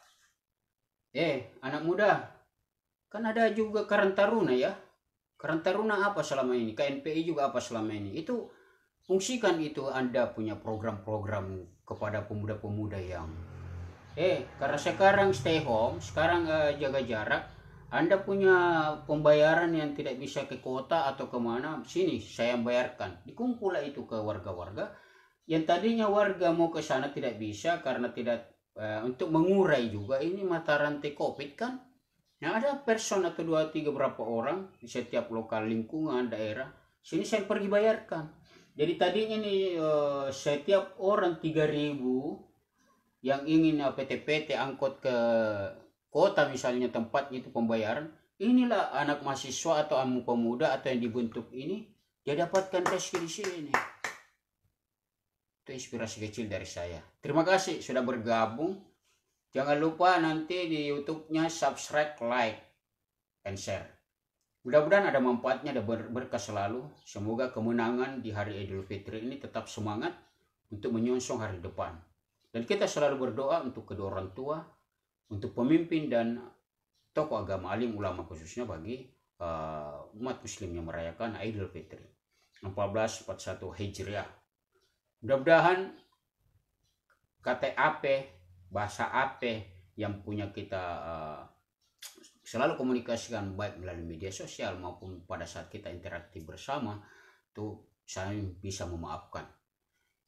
Speaker 2: eh anak muda Kan ada juga Karang Taruna ya. Karang Taruna apa selama ini? KNPI juga apa selama ini? Itu fungsikan itu Anda punya program-program kepada pemuda-pemuda yang eh karena sekarang stay home, sekarang eh, jaga jarak, Anda punya pembayaran yang tidak bisa ke kota atau kemana, sini saya bayarkan. Dikumpulah itu ke warga-warga yang tadinya warga mau ke sana tidak bisa karena tidak uh, untuk mengurai juga ini mata rantai covid kan Nah ada person atau dua tiga berapa orang di setiap lokal lingkungan daerah. Sini saya pergi bayarkan. Jadi tadinya nih eh, setiap orang tiga ribu yang ingin eh, PT-PT angkot ke kota misalnya tempat itu pembayaran. Inilah anak mahasiswa atau anak pemuda atau yang dibentuk ini dia dapatkan rezeki di sini. Itu inspirasi kecil dari saya. Terima kasih sudah bergabung. Jangan lupa nanti di YouTube-nya subscribe, like, and share. Mudah-mudahan ada manfaatnya dan berkah selalu. Semoga kemenangan di hari Idul Fitri ini tetap semangat untuk menyongsong hari depan. Dan kita selalu berdoa untuk kedua orang tua, untuk pemimpin dan tokoh agama alim ulama khususnya bagi uh, umat muslim yang merayakan Idul Fitri 1441 Hijriah. Mudah-mudahan KTAP bahasa apa yang punya kita uh, selalu komunikasikan baik melalui media sosial maupun pada saat kita interaktif bersama tuh saya bisa memaafkan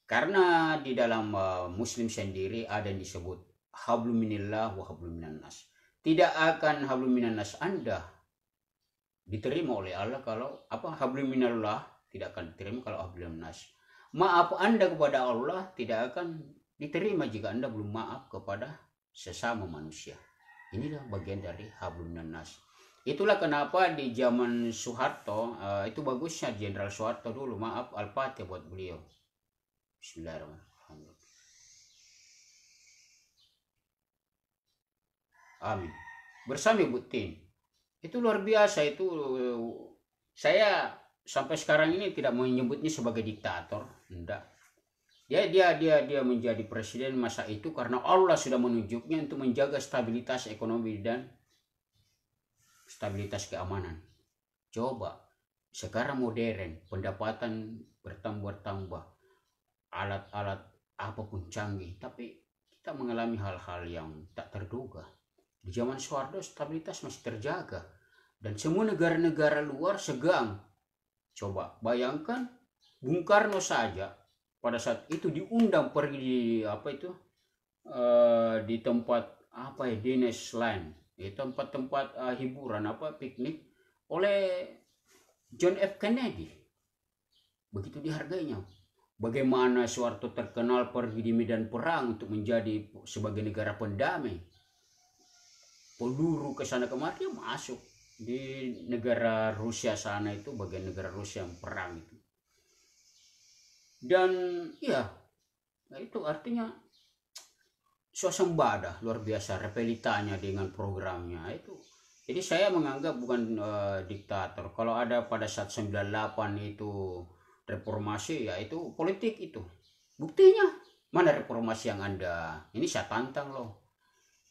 Speaker 2: karena di dalam uh, muslim sendiri ada yang disebut habluminillah wa hablum tidak akan habluminanas Anda diterima oleh Allah kalau apa habluminallah tidak akan diterima kalau hablum maaf Anda kepada Allah tidak akan diterima jika Anda belum maaf kepada sesama manusia. Inilah bagian dari hablum nanas. Itulah kenapa di zaman Soeharto, uh, itu bagusnya Jenderal Soeharto dulu, maaf Al-Fatih buat beliau. Bismillahirrahmanirrahim. Amin. Bersama Ibu Tin. Itu luar biasa itu eh, saya sampai sekarang ini tidak menyebutnya sebagai diktator, enggak Ya dia dia dia menjadi presiden masa itu karena Allah sudah menunjuknya untuk menjaga stabilitas ekonomi dan stabilitas keamanan. Coba sekarang modern, pendapatan bertambah-tambah, alat-alat apapun canggih, tapi kita mengalami hal-hal yang tak terduga. Di zaman Soeharto stabilitas masih terjaga dan semua negara-negara luar segang. Coba bayangkan Bung Karno saja pada saat itu diundang pergi di apa itu uh, di tempat apa ya dinas lain di tempat-tempat uh, hiburan apa piknik oleh John F Kennedy begitu dihargainya bagaimana Soeharto terkenal pergi di medan perang untuk menjadi sebagai negara pendamai peluru ke sana kemari masuk di negara Rusia sana itu bagian negara Rusia yang perang itu dan ya itu artinya suasembada luar biasa repelitanya dengan programnya itu jadi saya menganggap bukan uh, diktator kalau ada pada saat 98 itu reformasi ya itu politik itu buktinya mana reformasi yang anda ini saya tantang loh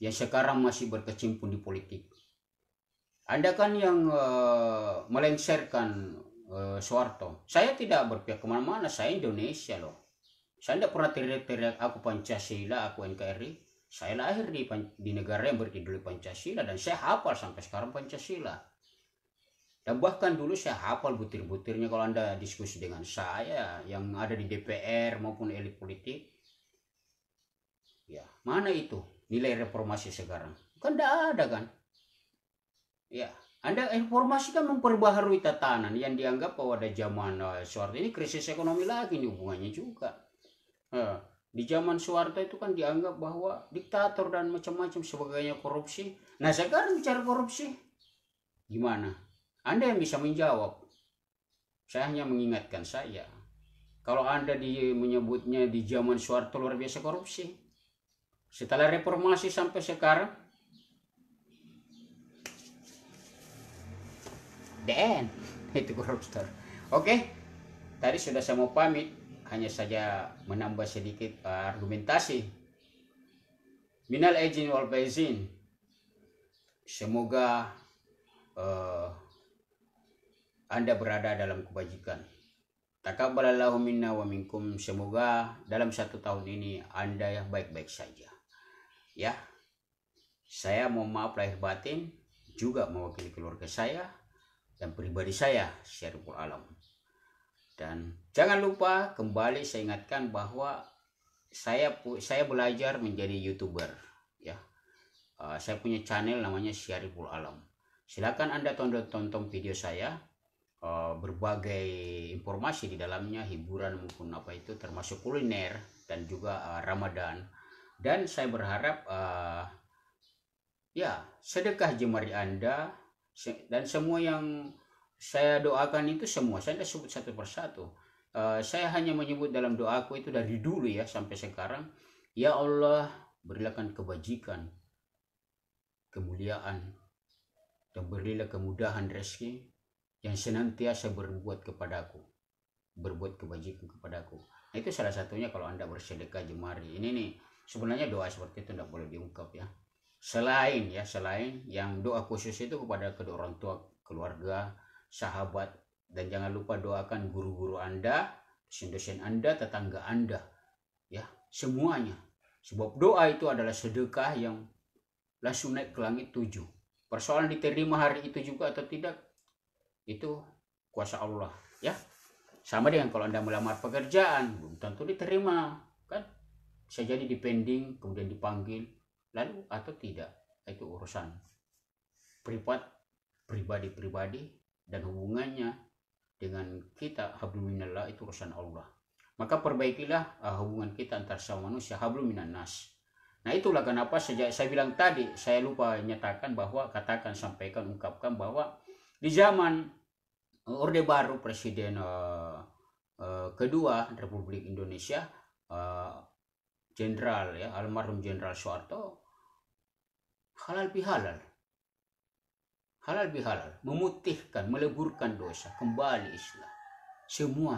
Speaker 2: yang sekarang masih berkecimpung di politik anda kan yang uh, eh, melengsarkan uh, Soeharto. Saya tidak berpihak kemana-mana, saya Indonesia loh. Saya tidak pernah teriak-teriak aku Pancasila, aku NKRI. Saya lahir di, di negara yang berideologi Pancasila dan saya hafal sampai sekarang Pancasila. Dan bahkan dulu saya hafal butir-butirnya kalau Anda diskusi dengan saya yang ada di DPR maupun elit politik. Ya, mana itu nilai reformasi sekarang? Kan tidak ada kan? Ya, anda informasikan memperbaharui tatanan yang dianggap bahwa ada zaman uh, Soeharto ini krisis ekonomi lagi nih hubungannya juga. Uh, di zaman Soeharto itu kan dianggap bahwa diktator dan macam-macam sebagainya korupsi. Nah sekarang bicara korupsi, gimana? Anda yang bisa menjawab. Saya hanya mengingatkan saya. Kalau Anda di, menyebutnya di zaman Soeharto luar biasa korupsi. Setelah reformasi sampai sekarang, den itu koruptor oke tadi sudah saya mau pamit hanya saja menambah sedikit eh, argumentasi minal ejin wal faizin semoga uh, anda berada dalam kebajikan takabbalallahu minna wa minkum semoga dalam satu tahun ini anda yang baik-baik saja ya saya mohon maaf lahir batin juga mewakili keluarga saya dan pribadi saya Syariful Alam dan jangan lupa kembali saya ingatkan bahwa saya saya belajar menjadi youtuber ya uh, saya punya channel namanya Syariful Alam Silakan anda tonton-tonton video saya eh, berbagai informasi di dalamnya hiburan maupun apa itu termasuk kuliner dan juga uh, Ramadan dan saya berharap uh, ya sedekah jemari anda dan semua yang saya doakan itu semua saya tidak sebut satu persatu uh, saya hanya menyebut dalam doaku itu dari dulu ya sampai sekarang ya Allah berilahkan kebajikan kemuliaan dan berilah kemudahan rezeki yang senantiasa berbuat kepadaku berbuat kebajikan kepadaku nah, itu salah satunya kalau anda bersedekah jemari ini nih sebenarnya doa seperti itu tidak boleh diungkap ya selain ya selain yang doa khusus itu kepada kedua orang tua keluarga sahabat dan jangan lupa doakan guru-guru anda dosen-dosen anda tetangga anda ya semuanya sebab doa itu adalah sedekah yang langsung naik ke langit tujuh persoalan diterima hari itu juga atau tidak itu kuasa Allah ya sama dengan kalau anda melamar pekerjaan belum tentu diterima kan bisa jadi dipending kemudian dipanggil lalu atau tidak itu urusan privat pribadi-pribadi dan hubungannya dengan kita habluminallah itu urusan Allah maka perbaikilah uh, hubungan kita antar sama manusia habluminan nas nah itulah kenapa sejak saya bilang tadi saya lupa nyatakan bahwa katakan sampaikan ungkapkan bahwa di zaman Orde Baru presiden uh, uh, kedua Republik Indonesia eh, jenderal ya almarhum jenderal Soeharto halal bihalal halal bihalal memutihkan meleburkan dosa kembali Islam semua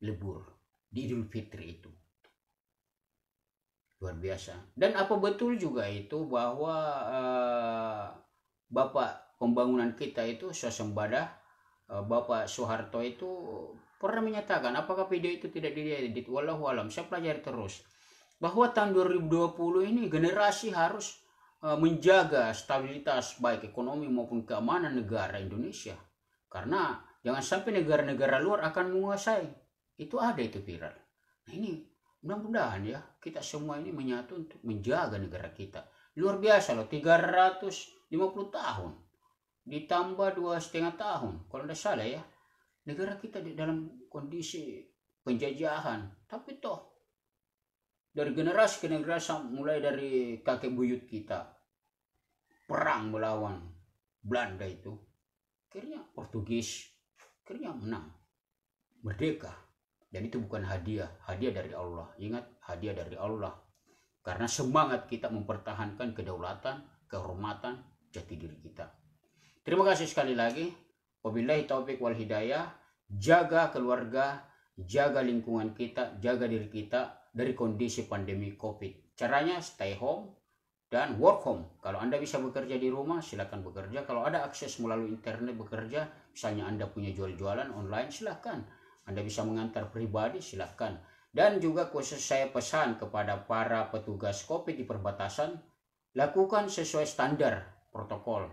Speaker 2: lebur di Idul Fitri itu luar biasa dan apa betul juga itu bahwa uh, bapak pembangunan kita itu swasembada uh, eh, bapak Soeharto itu pernah menyatakan apakah video itu tidak diedit walau alam saya pelajari terus bahwa tahun 2020 ini generasi harus Eh, menjaga stabilitas baik ekonomi maupun keamanan negara Indonesia. Karena jangan sampai negara-negara luar akan menguasai. Itu ada itu viral. Nah ini mudah-mudahan ya kita semua ini menyatu untuk menjaga negara kita. Luar biasa loh 350 tahun ditambah dua setengah tahun kalau tidak salah ya negara kita di dalam kondisi penjajahan tapi toh dari generasi ke generasi mulai dari kakek buyut kita perang melawan Belanda itu akhirnya Portugis akhirnya menang merdeka dan itu bukan hadiah hadiah dari Allah ingat hadiah dari Allah karena semangat kita mempertahankan kedaulatan kehormatan jati diri kita terima kasih sekali lagi wabillahi taufik wal hidayah jaga keluarga jaga lingkungan kita jaga diri kita dari kondisi pandemi covid caranya stay home dan work home. Kalau Anda bisa bekerja di rumah, silakan bekerja. Kalau ada akses melalui internet bekerja, misalnya Anda punya jual-jualan online, silakan. Anda bisa mengantar pribadi, silakan. Dan juga khusus saya pesan kepada para petugas COVID di perbatasan, lakukan sesuai standar protokol.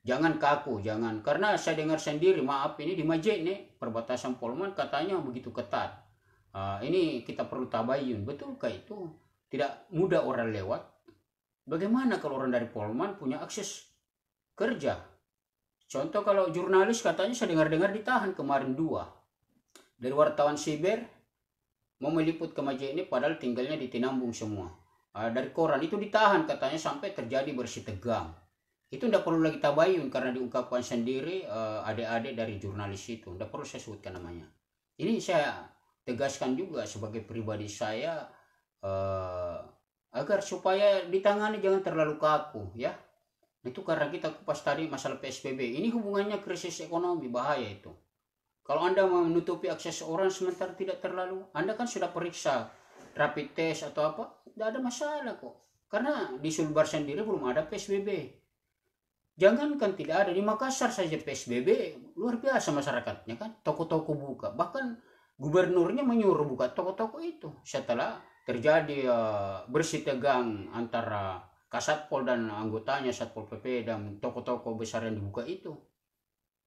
Speaker 2: Jangan kaku, jangan. Karena saya dengar sendiri, maaf ini di Majek nih, perbatasan Polman katanya begitu ketat. Uh, ini kita perlu tabayun, betul kayak itu? Tidak mudah orang lewat, Bagaimana kalau orang dari Polman punya akses kerja? Contoh kalau jurnalis katanya saya dengar-dengar ditahan kemarin dua. Dari wartawan siber mau meliput ke majelis ini padahal tinggalnya di Tinambung semua. Ah, dari koran itu ditahan katanya sampai terjadi bersih tegang. Itu tidak perlu lagi tabayun karena diungkapkan sendiri eh, adik-adik dari jurnalis itu. Tidak perlu saya sebutkan namanya. Ini saya tegaskan juga sebagai pribadi saya eh, agar supaya ditangani jangan terlalu kaku ya itu karena kita kupas tadi masalah PSBB ini hubungannya krisis ekonomi bahaya itu kalau anda menutupi akses orang sementara tidak terlalu anda kan sudah periksa rapid test atau apa tidak ada masalah kok karena di Sulbar sendiri belum ada PSBB jangankan tidak ada di Makassar saja PSBB luar biasa masyarakatnya kan toko-toko buka bahkan gubernurnya menyuruh buka toko-toko itu setelah terjadi uh, ya, bersih tegang antara Kasatpol dan anggotanya Satpol PP dan toko-toko besar yang dibuka itu.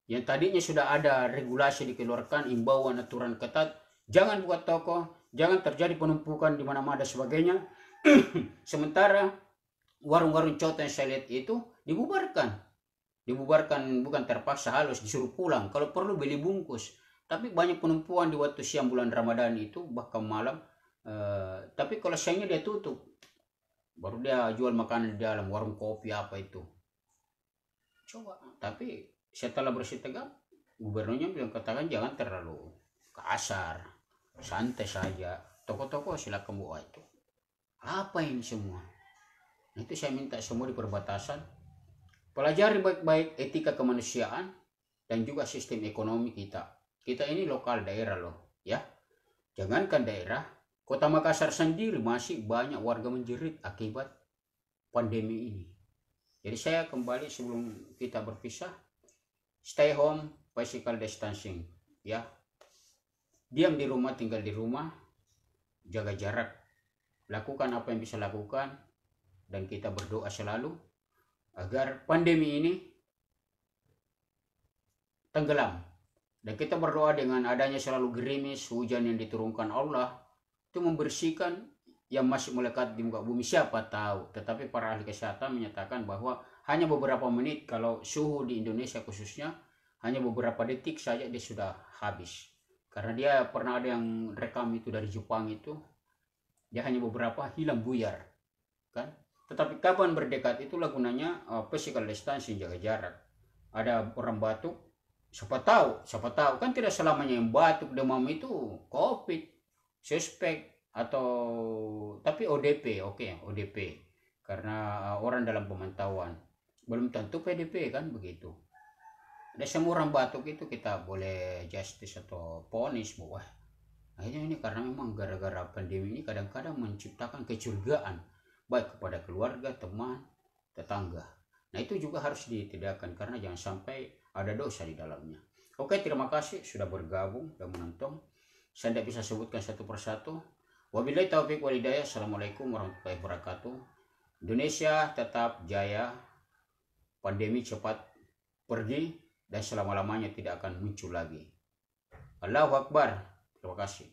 Speaker 2: Yang tadinya sudah ada regulasi dikeluarkan, imbauan aturan ketat, jangan buka toko, jangan terjadi penumpukan di mana-mana dan sebagainya. Sementara warung-warung coto yang saya lihat itu dibubarkan. Dibubarkan bukan terpaksa halus, disuruh pulang. Kalau perlu beli bungkus. Tapi banyak penumpuan di waktu siang bulan Ramadan itu, bahkan malam, Eh, tapi kalau sayangnya dia tutup baru dia jual makanan di dalam warung kopi apa itu coba tapi setelah bersih tegap gubernurnya bilang katakan jangan terlalu kasar santai saja toko-toko silakan buka itu apa ini semua itu saya minta semua di perbatasan pelajari baik-baik etika kemanusiaan dan juga sistem ekonomi kita kita ini lokal daerah loh ya jangankan daerah Kota Makassar sendiri masih banyak warga menjerit akibat pandemi ini. Jadi saya kembali sebelum kita berpisah, stay home, physical distancing, ya. Diam di rumah, tinggal di rumah, jaga jarak, lakukan apa yang bisa lakukan, dan kita berdoa selalu agar pandemi ini tenggelam. Dan kita berdoa dengan adanya selalu gerimis hujan yang diturunkan Allah itu membersihkan yang masih melekat di muka bumi siapa tahu tetapi para ahli kesehatan menyatakan bahwa hanya beberapa menit kalau suhu di Indonesia khususnya hanya beberapa detik saja dia sudah habis karena dia pernah ada yang rekam itu dari Jepang itu dia hanya beberapa hilang buyar kan tetapi kapan berdekat itulah gunanya uh, physical distancing jaga jarak ada orang batuk siapa tahu siapa tahu kan tidak selamanya yang batuk demam itu covid suspek atau tapi ODP oke okay, ODP karena eh, orang dalam pemantauan belum tentu PDP kan begitu ada semua orang batuk itu kita boleh justice atau ponis bahwa akhirnya ini karena memang gara-gara pandemi ini kadang-kadang menciptakan kecurigaan baik kepada keluarga teman tetangga nah itu juga harus ditidakkan karena jangan sampai ada dosa di dalamnya oke terima kasih sudah bergabung dan menonton saya tidak bisa sebutkan satu persatu. Wabillahi taufik walidaya. Assalamualaikum warahmatullahi wabarakatuh. Indonesia tetap jaya. Pandemi cepat pergi dan selama-lamanya tidak akan muncul lagi. Allahu Akbar. Terima kasih.